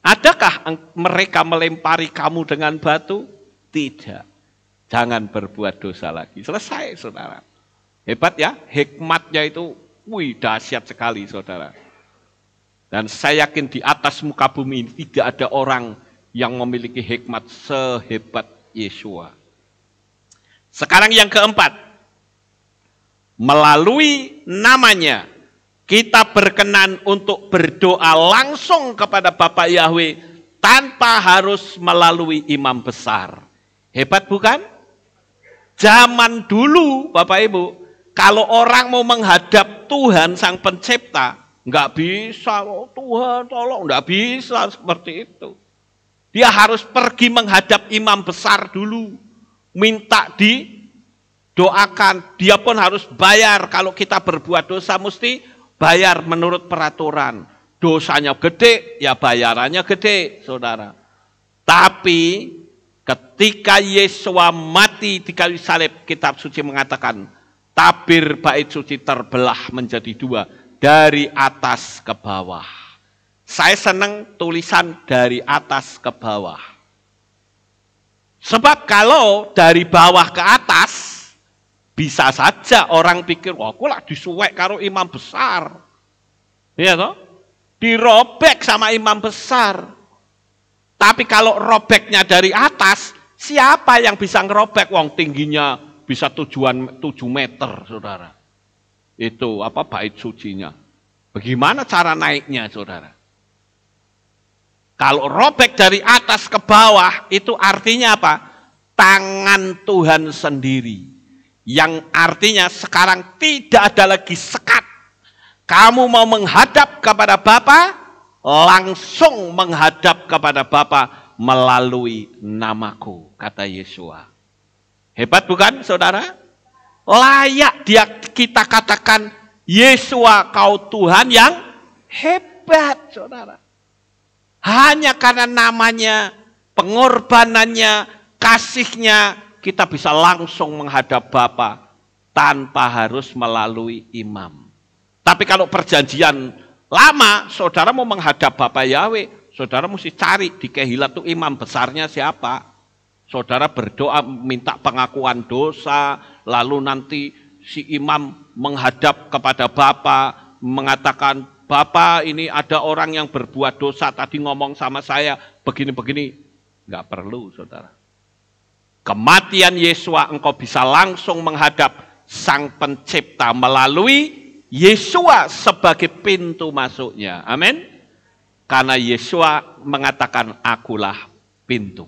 Adakah mereka melempari kamu dengan batu? Tidak. Jangan berbuat dosa lagi. Selesai, saudara. Hebat ya, hikmatnya itu, wih dahsyat sekali, saudara. Dan saya yakin di atas muka bumi ini tidak ada orang yang memiliki hikmat sehebat Yesua. Sekarang yang keempat, melalui namanya kita berkenan untuk berdoa langsung kepada Bapak Yahweh tanpa harus melalui imam besar. Hebat bukan? Zaman dulu Bapak Ibu, kalau orang mau menghadap Tuhan Sang Pencipta, nggak bisa, oh Tuhan tolong, nggak bisa seperti itu. Dia harus pergi menghadap imam besar dulu, minta di doakan, dia pun harus bayar. Kalau kita berbuat dosa mesti bayar menurut peraturan. Dosanya gede, ya bayarannya gede, saudara. Tapi ketika Yesua mati di kayu salib, kitab suci mengatakan, tabir bait suci terbelah menjadi dua, dari atas ke bawah. Saya senang tulisan dari atas ke bawah. Sebab kalau dari bawah ke atas, bisa saja orang pikir, wah aku lah disuwek karo imam besar. Iya toh? Dirobek sama imam besar. Tapi kalau robeknya dari atas, siapa yang bisa ngerobek wong tingginya bisa tujuan 7 meter, saudara. Itu apa bait sucinya. Bagaimana cara naiknya, saudara? Kalau robek dari atas ke bawah, itu artinya apa? Tangan Tuhan sendiri yang artinya sekarang tidak ada lagi sekat. Kamu mau menghadap kepada Bapa, langsung menghadap kepada Bapa melalui namaku, kata Yesua. Hebat bukan saudara? Layak dia kita katakan, Yesua kau Tuhan yang hebat saudara. Hanya karena namanya, pengorbanannya, kasihnya, kita bisa langsung menghadap Bapa tanpa harus melalui imam. Tapi kalau perjanjian lama, saudara mau menghadap Bapak Yahweh, saudara mesti cari di kehilat itu imam besarnya siapa. Saudara berdoa minta pengakuan dosa, lalu nanti si imam menghadap kepada Bapa mengatakan Bapa ini ada orang yang berbuat dosa tadi ngomong sama saya begini-begini nggak perlu saudara Kematian Yesua engkau bisa langsung menghadap sang pencipta melalui Yesua sebagai pintu masuknya. Amin. Karena Yesua mengatakan akulah pintu.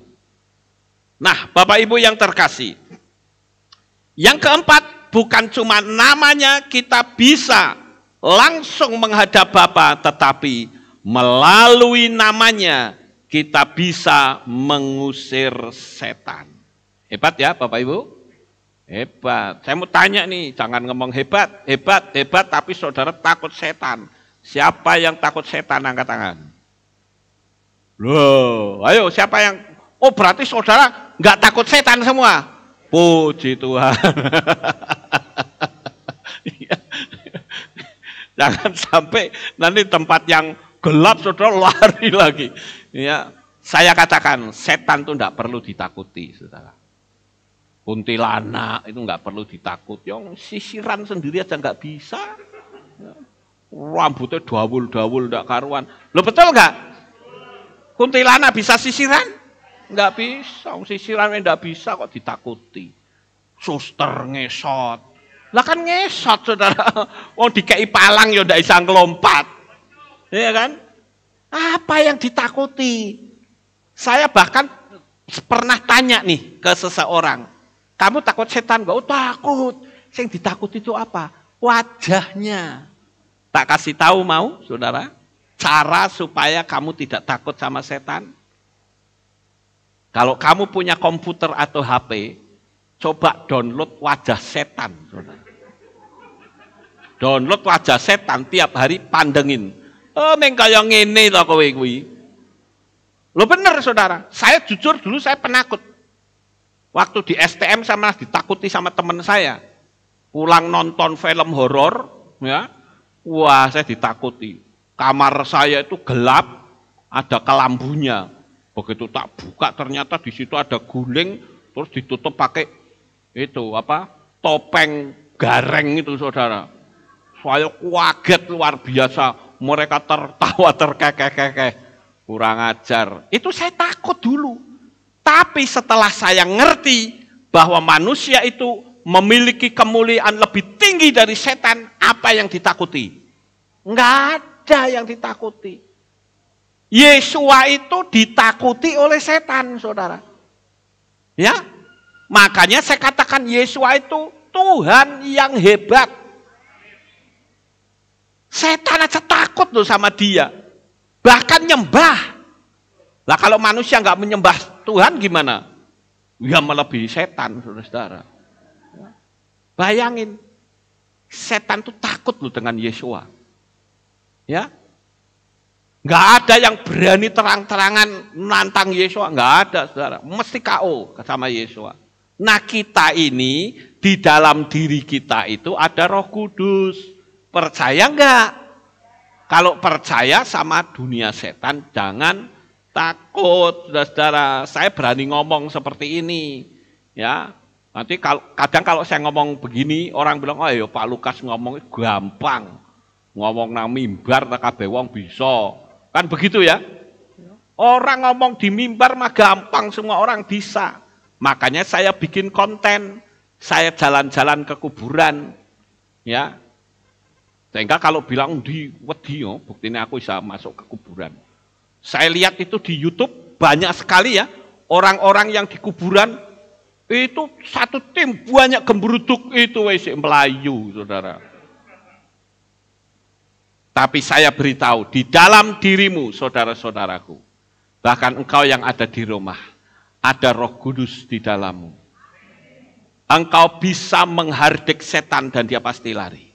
Nah, Bapak Ibu yang terkasih. Yang keempat, bukan cuma namanya kita bisa langsung menghadap Bapa, tetapi melalui namanya kita bisa mengusir setan. Hebat ya Bapak Ibu? Hebat. Saya mau tanya nih, jangan ngomong hebat, hebat, hebat, tapi saudara takut setan. Siapa yang takut setan angkat tangan? Loh, ayo siapa yang Oh berarti saudara nggak takut setan semua? Puji Tuhan. *laughs* Jangan sampai nanti tempat yang gelap saudara lari lagi. Ya, saya katakan setan itu tidak perlu ditakuti, saudara kuntilanak itu nggak perlu ditakut. Yang sisiran sendiri aja nggak bisa. Rambutnya dawul-dawul nggak karuan. Lo betul nggak? Kuntilanak bisa sisiran? Nggak bisa. Sisiran nggak bisa kok ditakuti. Suster ngesot. Lah kan ngesot saudara. Oh dikei palang ya nggak bisa ngelompat. Iya kan? Apa yang ditakuti? Saya bahkan pernah tanya nih ke seseorang, kamu takut setan enggak? Oh, takut. Yang ditakut itu apa? Wajahnya. Tak kasih tahu mau, saudara? Cara supaya kamu tidak takut sama setan. Kalau kamu punya komputer atau HP, coba download wajah setan. Saudara. Download wajah setan tiap hari pandengin. Oh, neng kaya ngene kowe kuwi. Lo bener saudara, saya jujur dulu saya penakut. Waktu di STM sama malah ditakuti sama teman saya. Pulang nonton film horor, ya, wah saya ditakuti. Kamar saya itu gelap, ada kelambunya. Begitu tak buka ternyata di situ ada guling, terus ditutup pakai itu apa topeng gareng itu saudara. Saya kaget luar biasa. Mereka tertawa terkekeh-kekeh. Kurang ajar. Itu saya takut dulu. Tapi setelah saya ngerti bahwa manusia itu memiliki kemuliaan lebih tinggi dari setan, apa yang ditakuti? Enggak ada yang ditakuti. Yesua itu ditakuti oleh setan, saudara. Ya, makanya saya katakan Yesua itu Tuhan yang hebat. Setan aja takut loh sama dia. Bahkan nyembah. Lah kalau manusia nggak menyembah Tuhan gimana? Ya melebihi setan, saudara-saudara. Bayangin, setan tuh takut loh dengan Yesua. Ya, nggak ada yang berani terang-terangan nantang Yesua, nggak ada, saudara. Mesti KO sama Yesua. Nah kita ini di dalam diri kita itu ada Roh Kudus. Percaya nggak? Kalau percaya sama dunia setan, jangan Takut, saudara-saudara, saya berani ngomong seperti ini. Ya, nanti kalau, kadang kalau saya ngomong begini, orang bilang, oh ya Pak Lukas ngomong gampang. Ngomong nang mimbar, tak kabeh wong bisa. Kan begitu ya? Orang ngomong di mimbar mah gampang, semua orang bisa. Makanya saya bikin konten, saya jalan-jalan ke kuburan, ya. Sehingga kalau bilang di wedi yo, oh, buktinya aku bisa masuk ke kuburan. Saya lihat itu di YouTube banyak sekali ya orang-orang yang di kuburan itu satu tim banyak gembrutuk itu WC Melayu, saudara. Tapi saya beritahu di dalam dirimu, saudara-saudaraku, bahkan engkau yang ada di rumah, ada Roh Kudus di dalammu. Engkau bisa menghardik setan dan dia pasti lari.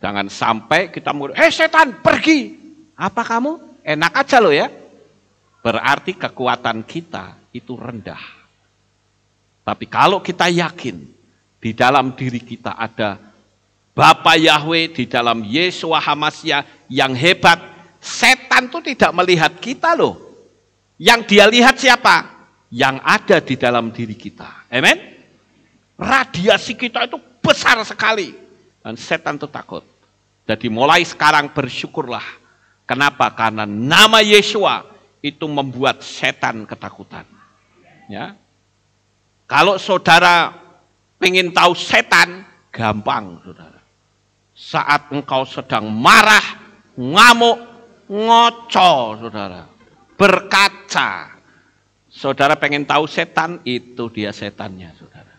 Jangan sampai kita murid eh setan pergi, apa kamu? Enak aja lo ya. Berarti kekuatan kita itu rendah. Tapi kalau kita yakin di dalam diri kita ada Bapa Yahweh di dalam Yesus Hamasya yang hebat, setan tuh tidak melihat kita loh. Yang dia lihat siapa? Yang ada di dalam diri kita. Amen? Radiasi kita itu besar sekali. Dan setan tuh takut. Jadi mulai sekarang bersyukurlah Kenapa? Karena nama Yesua itu membuat setan ketakutan. Ya. Kalau saudara ingin tahu setan, gampang saudara. Saat engkau sedang marah, ngamuk, ngoco saudara. Berkaca. Saudara pengen tahu setan, itu dia setannya saudara.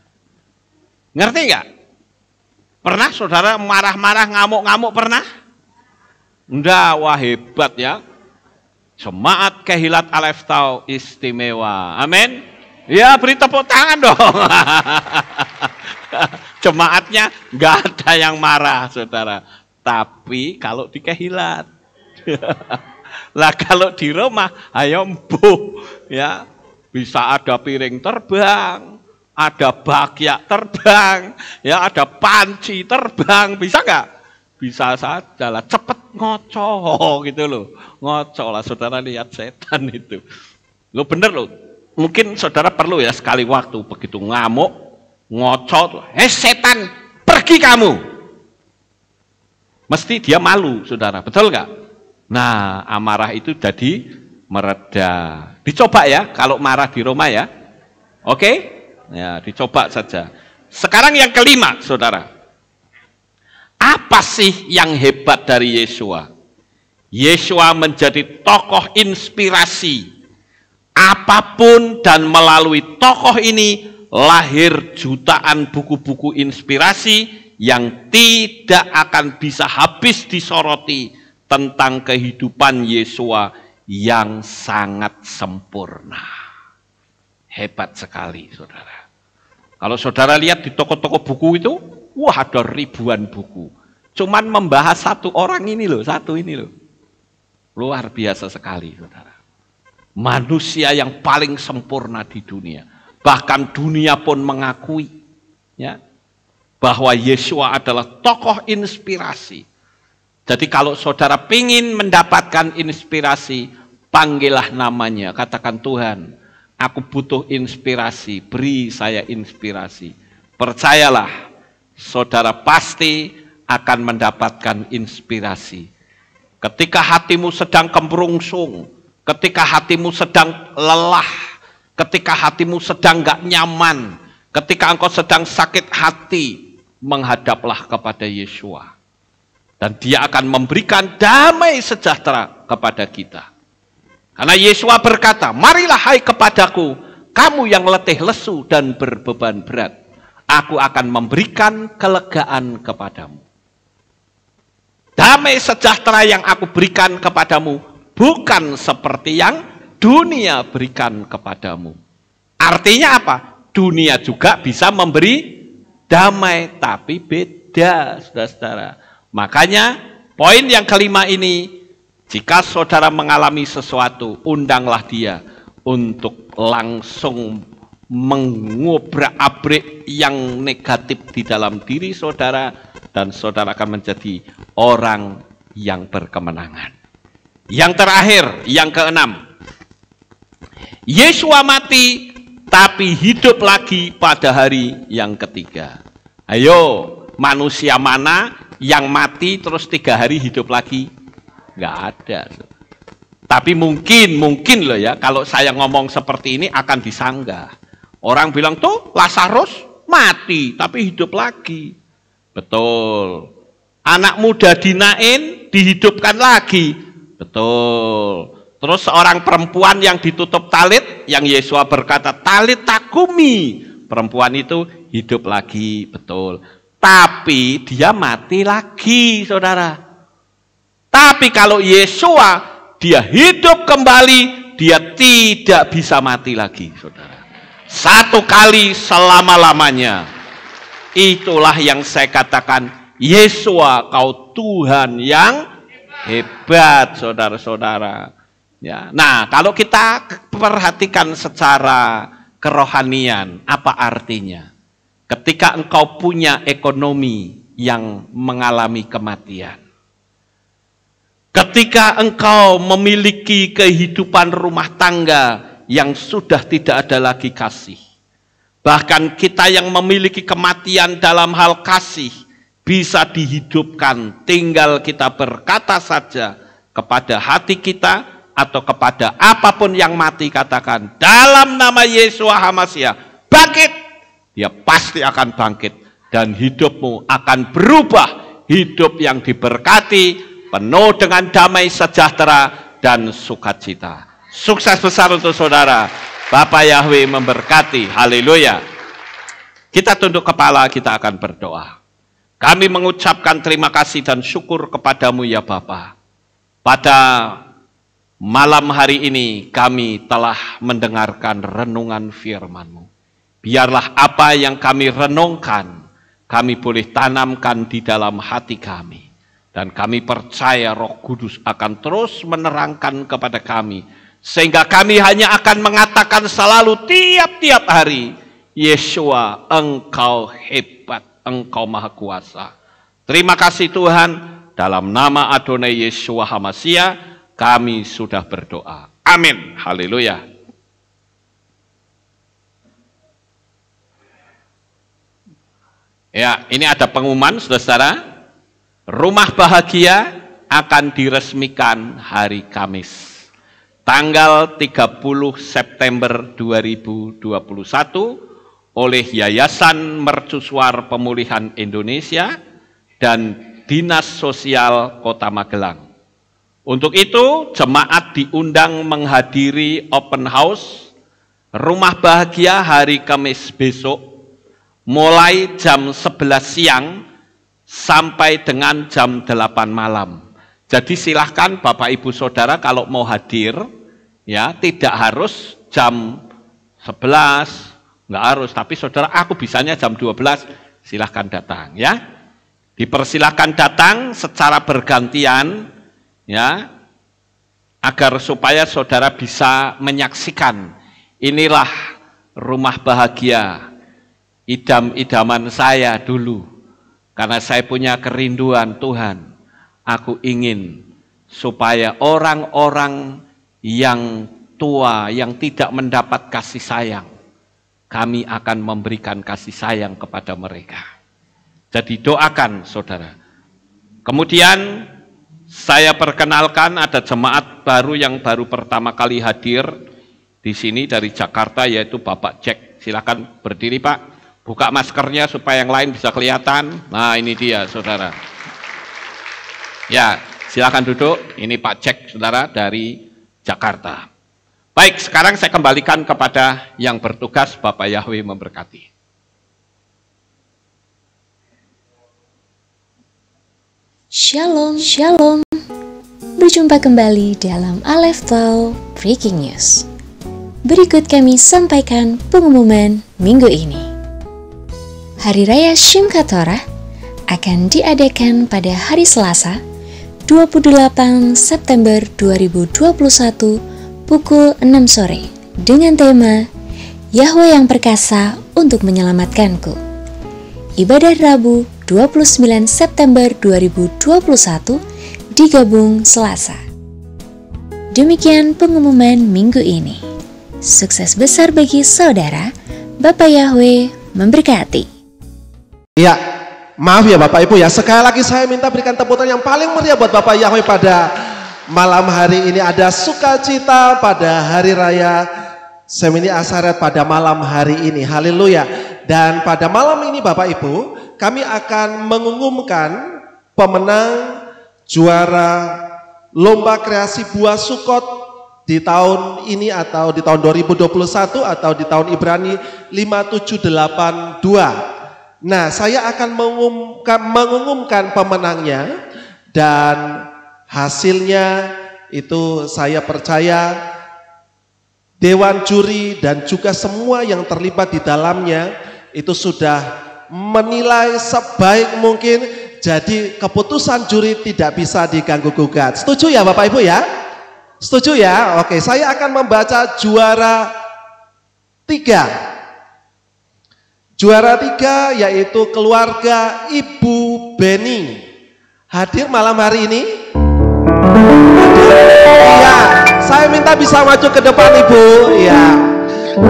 Ngerti nggak? Pernah saudara marah-marah, ngamuk-ngamuk pernah? Ndak, wah hebat ya. Semaat kehilat alef tau istimewa. Amin. Ya beri tepuk tangan dong. *laughs* Jemaatnya nggak ada yang marah, saudara. Tapi kalau di kehilat, *laughs* lah kalau di rumah, ayo mbuh ya bisa ada piring terbang, ada bakyak terbang, ya ada panci terbang, bisa nggak? Bisa saja lah. Cepat ngoco *laughs* gitu loh. Ngoco lah saudara lihat setan itu. Lo bener loh. Mungkin saudara perlu ya sekali waktu begitu ngamuk, ngoco, eh hey, setan, pergi kamu. Mesti dia malu, saudara. Betul nggak? Nah, amarah itu jadi mereda. Dicoba ya, kalau marah di Roma ya. Oke? Okay? Ya, dicoba saja. Sekarang yang kelima, saudara. Apa sih yang hebat dari Yesua? Yesua menjadi tokoh inspirasi. Apapun dan melalui tokoh ini lahir jutaan buku-buku inspirasi yang tidak akan bisa habis disoroti tentang kehidupan Yesua yang sangat sempurna. Hebat sekali, saudara. Kalau saudara lihat di toko-toko buku itu, Wah ada ribuan buku. Cuman membahas satu orang ini loh, satu ini loh. Luar biasa sekali, saudara. Manusia yang paling sempurna di dunia. Bahkan dunia pun mengakui ya, bahwa Yesus adalah tokoh inspirasi. Jadi kalau saudara ingin mendapatkan inspirasi, panggillah namanya. Katakan Tuhan, aku butuh inspirasi, beri saya inspirasi. Percayalah saudara pasti akan mendapatkan inspirasi. Ketika hatimu sedang kemerungsung, ketika hatimu sedang lelah, ketika hatimu sedang gak nyaman, ketika engkau sedang sakit hati, menghadaplah kepada Yesua. Dan dia akan memberikan damai sejahtera kepada kita. Karena Yesua berkata, marilah hai kepadaku, kamu yang letih lesu dan berbeban berat Aku akan memberikan kelegaan kepadamu. Damai sejahtera yang aku berikan kepadamu bukan seperti yang dunia berikan kepadamu. Artinya apa? Dunia juga bisa memberi damai, tapi beda, saudara-saudara. Makanya, poin yang kelima ini, jika saudara mengalami sesuatu, undanglah dia untuk langsung mengobrak abrik yang negatif di dalam diri saudara dan saudara akan menjadi orang yang berkemenangan. Yang terakhir, yang keenam. Yesus mati tapi hidup lagi pada hari yang ketiga. Ayo, manusia mana yang mati terus tiga hari hidup lagi? Nggak ada. Tapi mungkin, mungkin loh ya, kalau saya ngomong seperti ini akan disanggah. Orang bilang tuh Lazarus mati tapi hidup lagi. Betul. Anak muda dinain dihidupkan lagi. Betul. Terus seorang perempuan yang ditutup talit yang Yesua berkata talit takumi. Perempuan itu hidup lagi, betul. Tapi dia mati lagi, Saudara. Tapi kalau Yesua dia hidup kembali, dia tidak bisa mati lagi, Saudara. Satu kali selama-lamanya. Itulah yang saya katakan, Yesua kau Tuhan yang hebat, saudara-saudara. Ya. Nah, kalau kita perhatikan secara kerohanian, apa artinya? Ketika engkau punya ekonomi yang mengalami kematian. Ketika engkau memiliki kehidupan rumah tangga yang sudah tidak ada lagi kasih. Bahkan kita yang memiliki kematian dalam hal kasih bisa dihidupkan, tinggal kita berkata saja kepada hati kita atau kepada apapun yang mati katakan dalam nama Yesus Hamasya bangkit dia pasti akan bangkit dan hidupmu akan berubah hidup yang diberkati penuh dengan damai sejahtera dan sukacita Sukses besar untuk saudara. Bapak Yahweh memberkati. Haleluya. Kita tunduk kepala, kita akan berdoa. Kami mengucapkan terima kasih dan syukur kepadamu ya Bapa. Pada malam hari ini kami telah mendengarkan renungan FirmanMu. Biarlah apa yang kami renungkan, kami boleh tanamkan di dalam hati kami. Dan kami percaya roh kudus akan terus menerangkan kepada kami sehingga kami hanya akan mengatakan selalu tiap-tiap hari, Yeshua, engkau hebat, engkau maha kuasa. Terima kasih Tuhan, dalam nama Adonai Yeshua Hamasya, kami sudah berdoa. Amin. Haleluya. Ya, ini ada pengumuman, saudara Rumah bahagia akan diresmikan hari Kamis tanggal 30 September 2021 oleh Yayasan Mercusuar Pemulihan Indonesia dan Dinas Sosial Kota Magelang. Untuk itu, jemaat diundang menghadiri open house Rumah Bahagia hari Kamis besok mulai jam 11 siang sampai dengan jam 8 malam. Jadi silahkan Bapak Ibu Saudara kalau mau hadir, ya tidak harus jam 11, nggak harus, tapi saudara aku bisanya jam 12, silahkan datang ya. Dipersilahkan datang secara bergantian ya agar supaya saudara bisa menyaksikan inilah rumah bahagia idam-idaman saya dulu karena saya punya kerinduan Tuhan Aku ingin supaya orang-orang yang tua, yang tidak mendapat kasih sayang, kami akan memberikan kasih sayang kepada mereka. Jadi doakan saudara. Kemudian saya perkenalkan ada jemaat baru yang baru pertama kali hadir di sini dari Jakarta yaitu Bapak Jack. Silakan berdiri Pak. Buka maskernya supaya yang lain bisa kelihatan. Nah ini dia saudara. Ya, silakan duduk. Ini Pak Cek, saudara, dari Jakarta. Baik, sekarang saya kembalikan kepada yang bertugas, Bapak Yahweh memberkati. Shalom, shalom. Berjumpa kembali dalam Aleph Tau Breaking News. Berikut kami sampaikan pengumuman minggu ini. Hari Raya Shimkatorah akan diadakan pada hari Selasa 28 September 2021 pukul 6 sore dengan tema Yahweh yang perkasa untuk menyelamatkanku. Ibadah Rabu 29 September 2021 digabung Selasa. Demikian pengumuman minggu ini. Sukses besar bagi saudara. Bapak Yahweh memberkati. Ya, Maaf ya Bapak Ibu ya, sekali lagi saya minta berikan tepukan yang paling meriah buat Bapak Yahweh pada malam hari ini. Ada sukacita pada hari raya Semini Asaret pada malam hari ini. Haleluya. Dan pada malam ini Bapak Ibu, kami akan mengumumkan pemenang juara lomba kreasi buah sukot di tahun ini atau di tahun 2021 atau di tahun Ibrani 5782. Nah, saya akan mengumumkan, mengumumkan pemenangnya dan hasilnya itu saya percaya dewan juri dan juga semua yang terlibat di dalamnya itu sudah menilai sebaik mungkin jadi keputusan juri tidak bisa diganggu gugat. Setuju ya Bapak Ibu ya? Setuju ya? Oke, saya akan membaca juara tiga Juara tiga yaitu keluarga Ibu Beni. Hadir malam hari ini. Iya, saya minta bisa maju ke depan Ibu. Iya.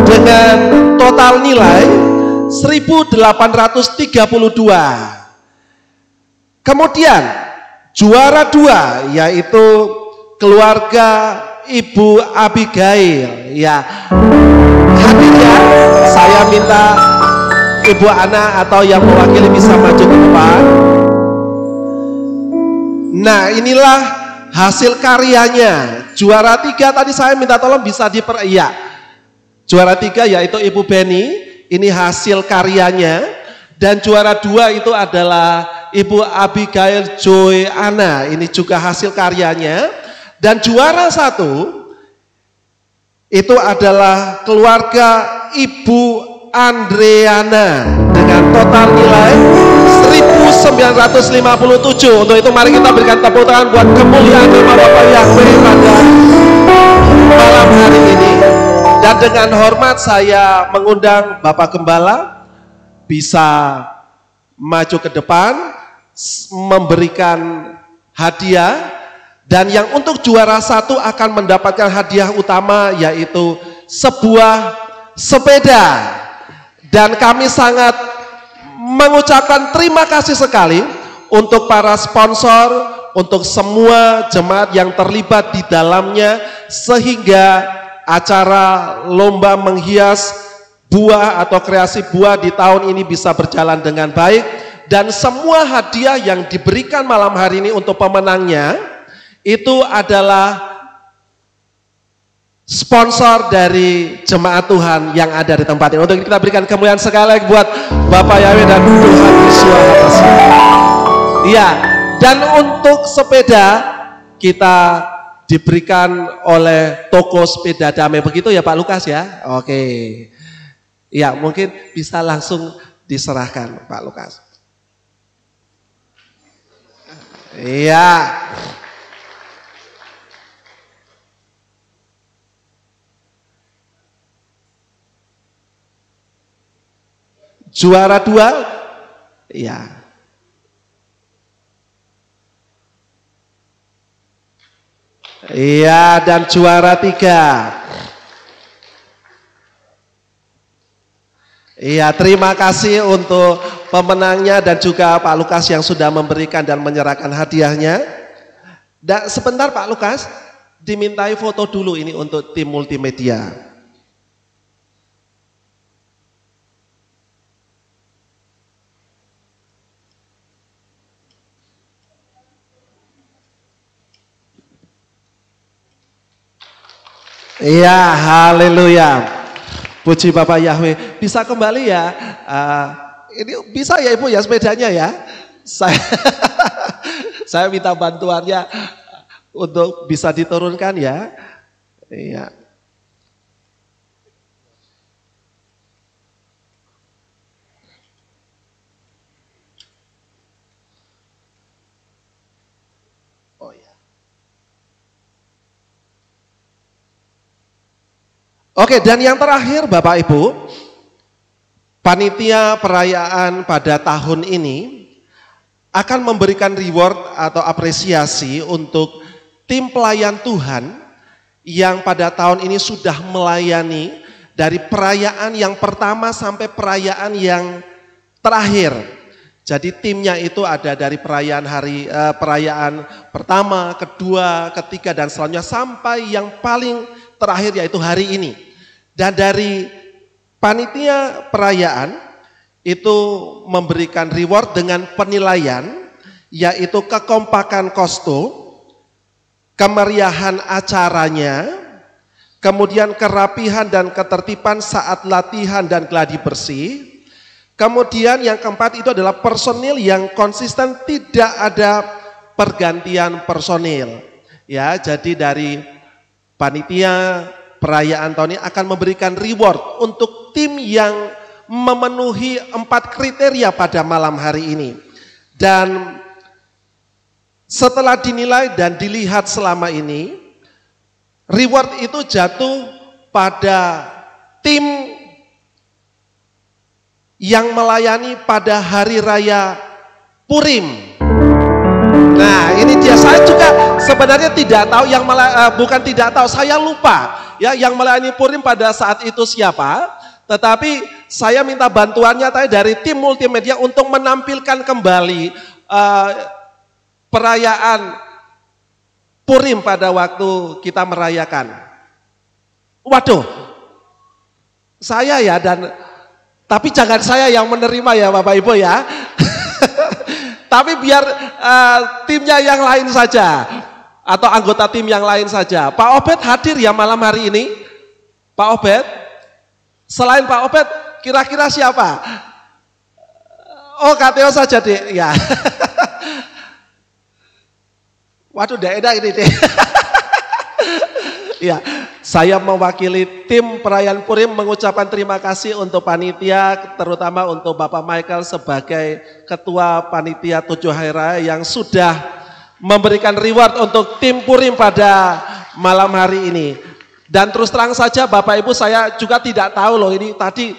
Dengan total nilai 1832. Kemudian juara dua yaitu keluarga Ibu Abigail. Ya. Hadir ya, saya minta ibu anak atau yang mewakili bisa maju ke depan. Nah inilah hasil karyanya. Juara tiga tadi saya minta tolong bisa diperiak. Juara tiga yaitu Ibu Beni, ini hasil karyanya. Dan juara dua itu adalah Ibu Abigail Joy Ana, ini juga hasil karyanya. Dan juara satu itu adalah keluarga Ibu Andreana dengan total nilai 1957 untuk itu mari kita berikan tepuk tangan buat kemuliaan nama Bapak yang pada malam hari ini dan dengan hormat saya mengundang Bapak Gembala bisa maju ke depan memberikan hadiah dan yang untuk juara satu akan mendapatkan hadiah utama yaitu sebuah sepeda dan kami sangat mengucapkan terima kasih sekali untuk para sponsor, untuk semua jemaat yang terlibat di dalamnya sehingga acara lomba menghias buah atau kreasi buah di tahun ini bisa berjalan dengan baik dan semua hadiah yang diberikan malam hari ini untuk pemenangnya itu adalah sponsor dari jemaat Tuhan yang ada di tempat ini. Untuk kita berikan kemuliaan sekali buat Bapak Yahweh dan Tuhan Yesus atasnya. Iya, dan untuk sepeda kita diberikan oleh toko sepeda damai begitu ya Pak Lukas ya. Oke. Ya, mungkin bisa langsung diserahkan Pak Lukas. Iya. Juara dua, ya. Iya, dan juara tiga. Iya, terima kasih untuk pemenangnya dan juga Pak Lukas yang sudah memberikan dan menyerahkan hadiahnya. Dan sebentar Pak Lukas, dimintai foto dulu ini untuk tim multimedia. Iya, haleluya. Puji Bapak Yahweh. Bisa kembali ya. Uh, ini bisa ya Ibu ya sepedanya ya. Saya *laughs* saya minta bantuannya untuk bisa diturunkan ya. Iya. Oke, dan yang terakhir Bapak Ibu, panitia perayaan pada tahun ini akan memberikan reward atau apresiasi untuk tim pelayan Tuhan yang pada tahun ini sudah melayani dari perayaan yang pertama sampai perayaan yang terakhir. Jadi timnya itu ada dari perayaan hari eh, perayaan pertama, kedua, ketiga dan selanjutnya sampai yang paling terakhir yaitu hari ini. Dan dari panitia perayaan itu memberikan reward dengan penilaian yaitu kekompakan kostum, kemeriahan acaranya, kemudian kerapihan dan ketertiban saat latihan dan gladi bersih, Kemudian yang keempat itu adalah personil yang konsisten tidak ada pergantian personil. Ya, jadi dari panitia perayaan tahun ini akan memberikan reward untuk tim yang memenuhi empat kriteria pada malam hari ini. Dan setelah dinilai dan dilihat selama ini, reward itu jatuh pada tim yang melayani pada hari raya Purim Nah, ini dia saya juga sebenarnya tidak tahu yang malah eh, uh, bukan tidak tahu, saya lupa ya yang melayani Purim pada saat itu siapa. Tetapi saya minta bantuannya tadi dari tim multimedia untuk menampilkan kembali uh, perayaan Purim pada waktu kita merayakan. Waduh, saya ya dan tapi jangan saya yang menerima ya Bapak Ibu ya. *laughs* Tapi biar uh, timnya yang lain saja atau anggota tim yang lain saja. Pak Obet hadir ya malam hari ini. Pak Obet, Selain Pak Obet, kira-kira siapa? Oh, KTO saja, deh. Ya. *laughs* Waduh, tidak enak ini, deh. *laughs* ya, saya mewakili tim perayaan Purim mengucapkan terima kasih untuk panitia, terutama untuk Bapak Michael sebagai ketua panitia tujuh hari raya yang sudah memberikan reward untuk tim Purim pada malam hari ini. Dan terus terang saja Bapak Ibu saya juga tidak tahu loh ini tadi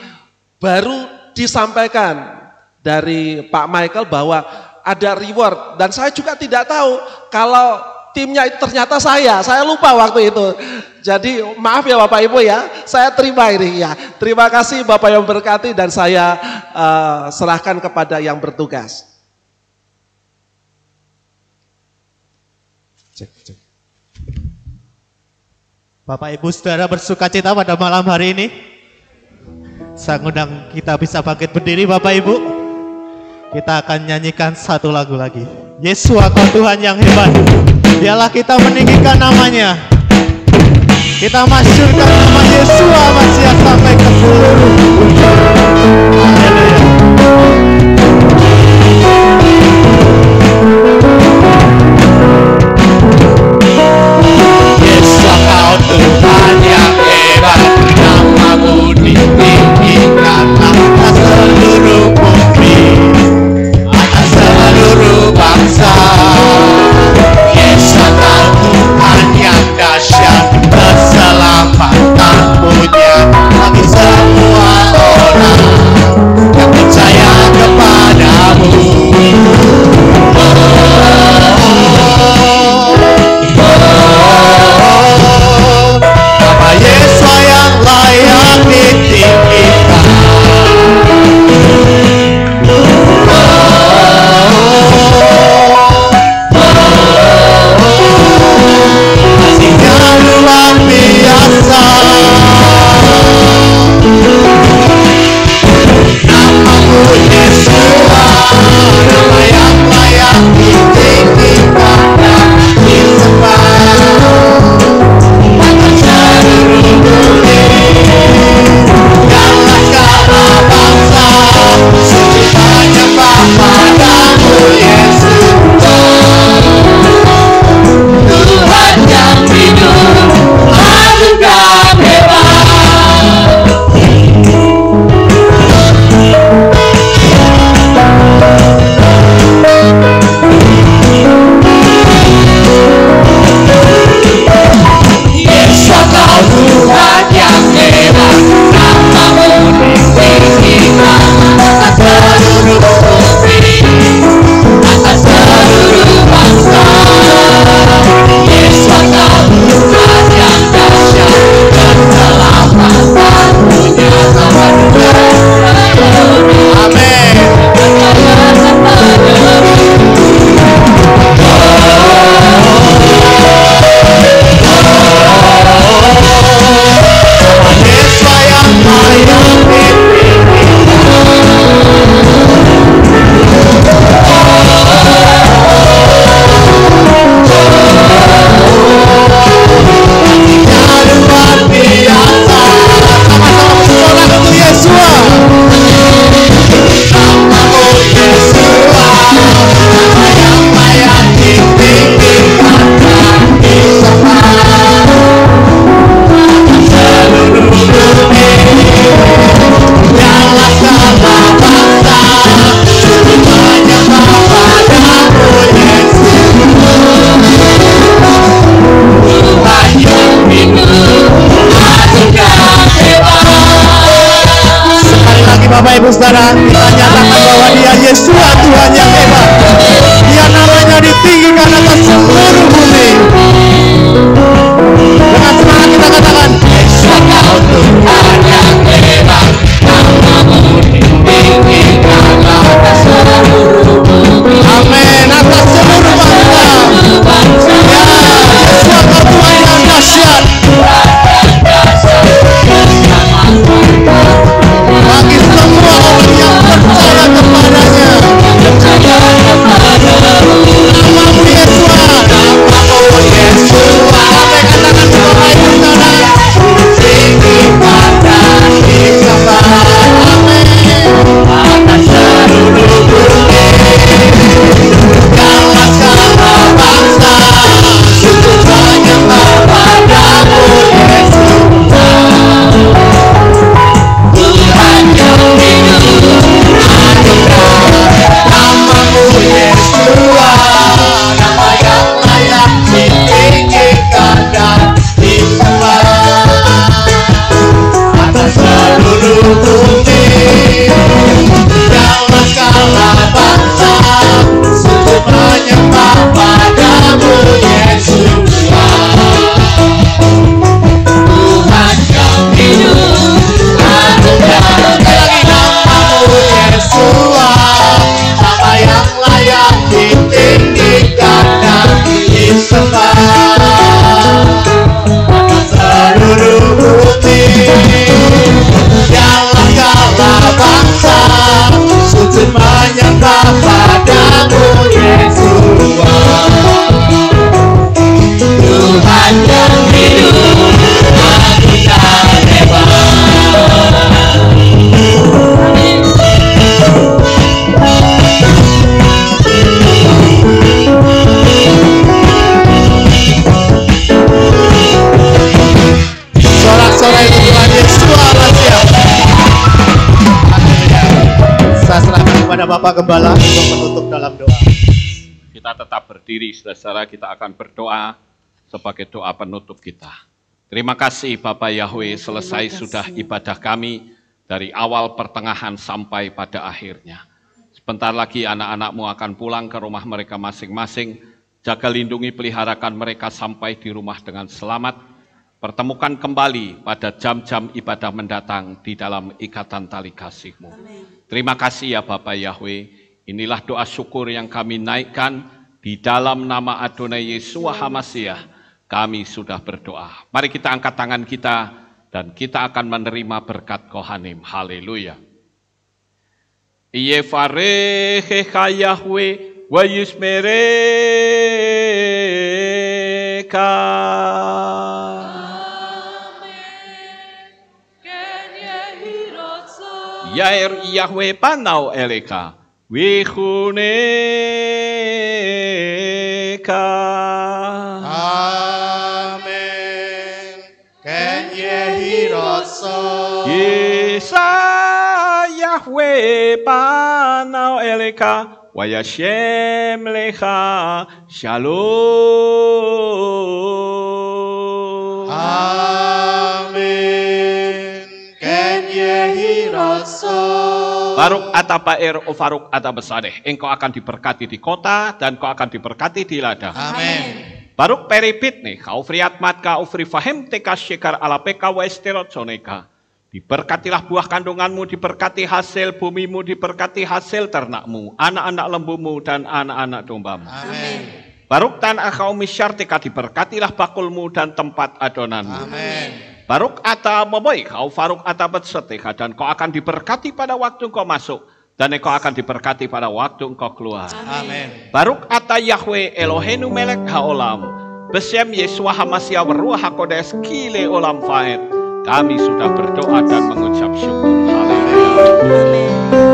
baru disampaikan dari Pak Michael bahwa ada reward dan saya juga tidak tahu kalau timnya itu ternyata saya. Saya lupa waktu itu. Jadi maaf ya Bapak Ibu ya, saya terima ini ya. Terima kasih Bapak yang berkati dan saya uh, serahkan kepada yang bertugas. Cek, cek. Bapak Ibu Saudara bersuka cita pada malam hari ini. Saya ngundang kita bisa bangkit berdiri Bapak Ibu. Kita akan nyanyikan satu lagu lagi. Yesus Tuhan yang hebat biarlah kita meninggikan namanya kita masyurkan nama Yesus Masih sampai ke seluruh dunia Yesus kau Tuhan yang hebat namamu ditinggi Yes, you are. Maya, Maya, Gracias. Bapak Gembala untuk menutup dalam doa. Kita tetap berdiri, saudara kita akan berdoa sebagai doa penutup kita. Terima kasih Bapak Yahweh, selesai sudah ibadah kami dari awal pertengahan sampai pada akhirnya. Sebentar lagi anak-anakmu akan pulang ke rumah mereka masing-masing. Jaga lindungi peliharakan mereka sampai di rumah dengan selamat Pertemukan kembali pada jam-jam ibadah mendatang di dalam ikatan tali kasihmu. Terima kasih ya Bapak Yahweh. Inilah doa syukur yang kami naikkan di dalam nama Adonai Yesus Hamasiah. Kami sudah berdoa. Mari kita angkat tangan kita dan kita akan menerima berkat Kohanim. Haleluya. Yefarehecha Yahweh wa Yair Yahweh Panau Eleka. Vihuneka. Amen. Ken ye Yisa Yahweh Panau Eleka. Vayashem Lecha. Shalom. Amen. Yehi Raso. Baruk Faruk ofaruk oh atabesadeh. Engkau akan diberkati di kota dan kau akan diberkati di ladang. Amin. Baruk peripit nih, kau mat, kau free fahem teka shekar ala peka westerot soneka. Diberkatilah buah kandunganmu, diberkati hasil bumimu, diberkati hasil ternakmu, anak-anak lembumu, dan anak-anak dombamu. Amin. Baruk tanah kaum misyartika, diberkatilah bakulmu dan tempat adonanmu. Amin. Baruk ata mamoi kau faruk ata betsetika dan kau akan diberkati pada waktu kau masuk dan engkau akan diberkati pada waktu engkau keluar. Amin. Baruk ata Yahweh Elohenu melek haolam. Besem Yesua Hamasya beruah HaKodes Kile Olam Faed. Kami sudah berdoa dan mengucap syukur. Haleluya.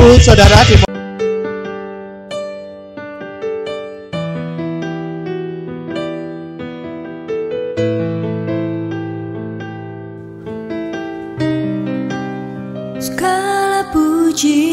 Ibu, saudara di Segala puji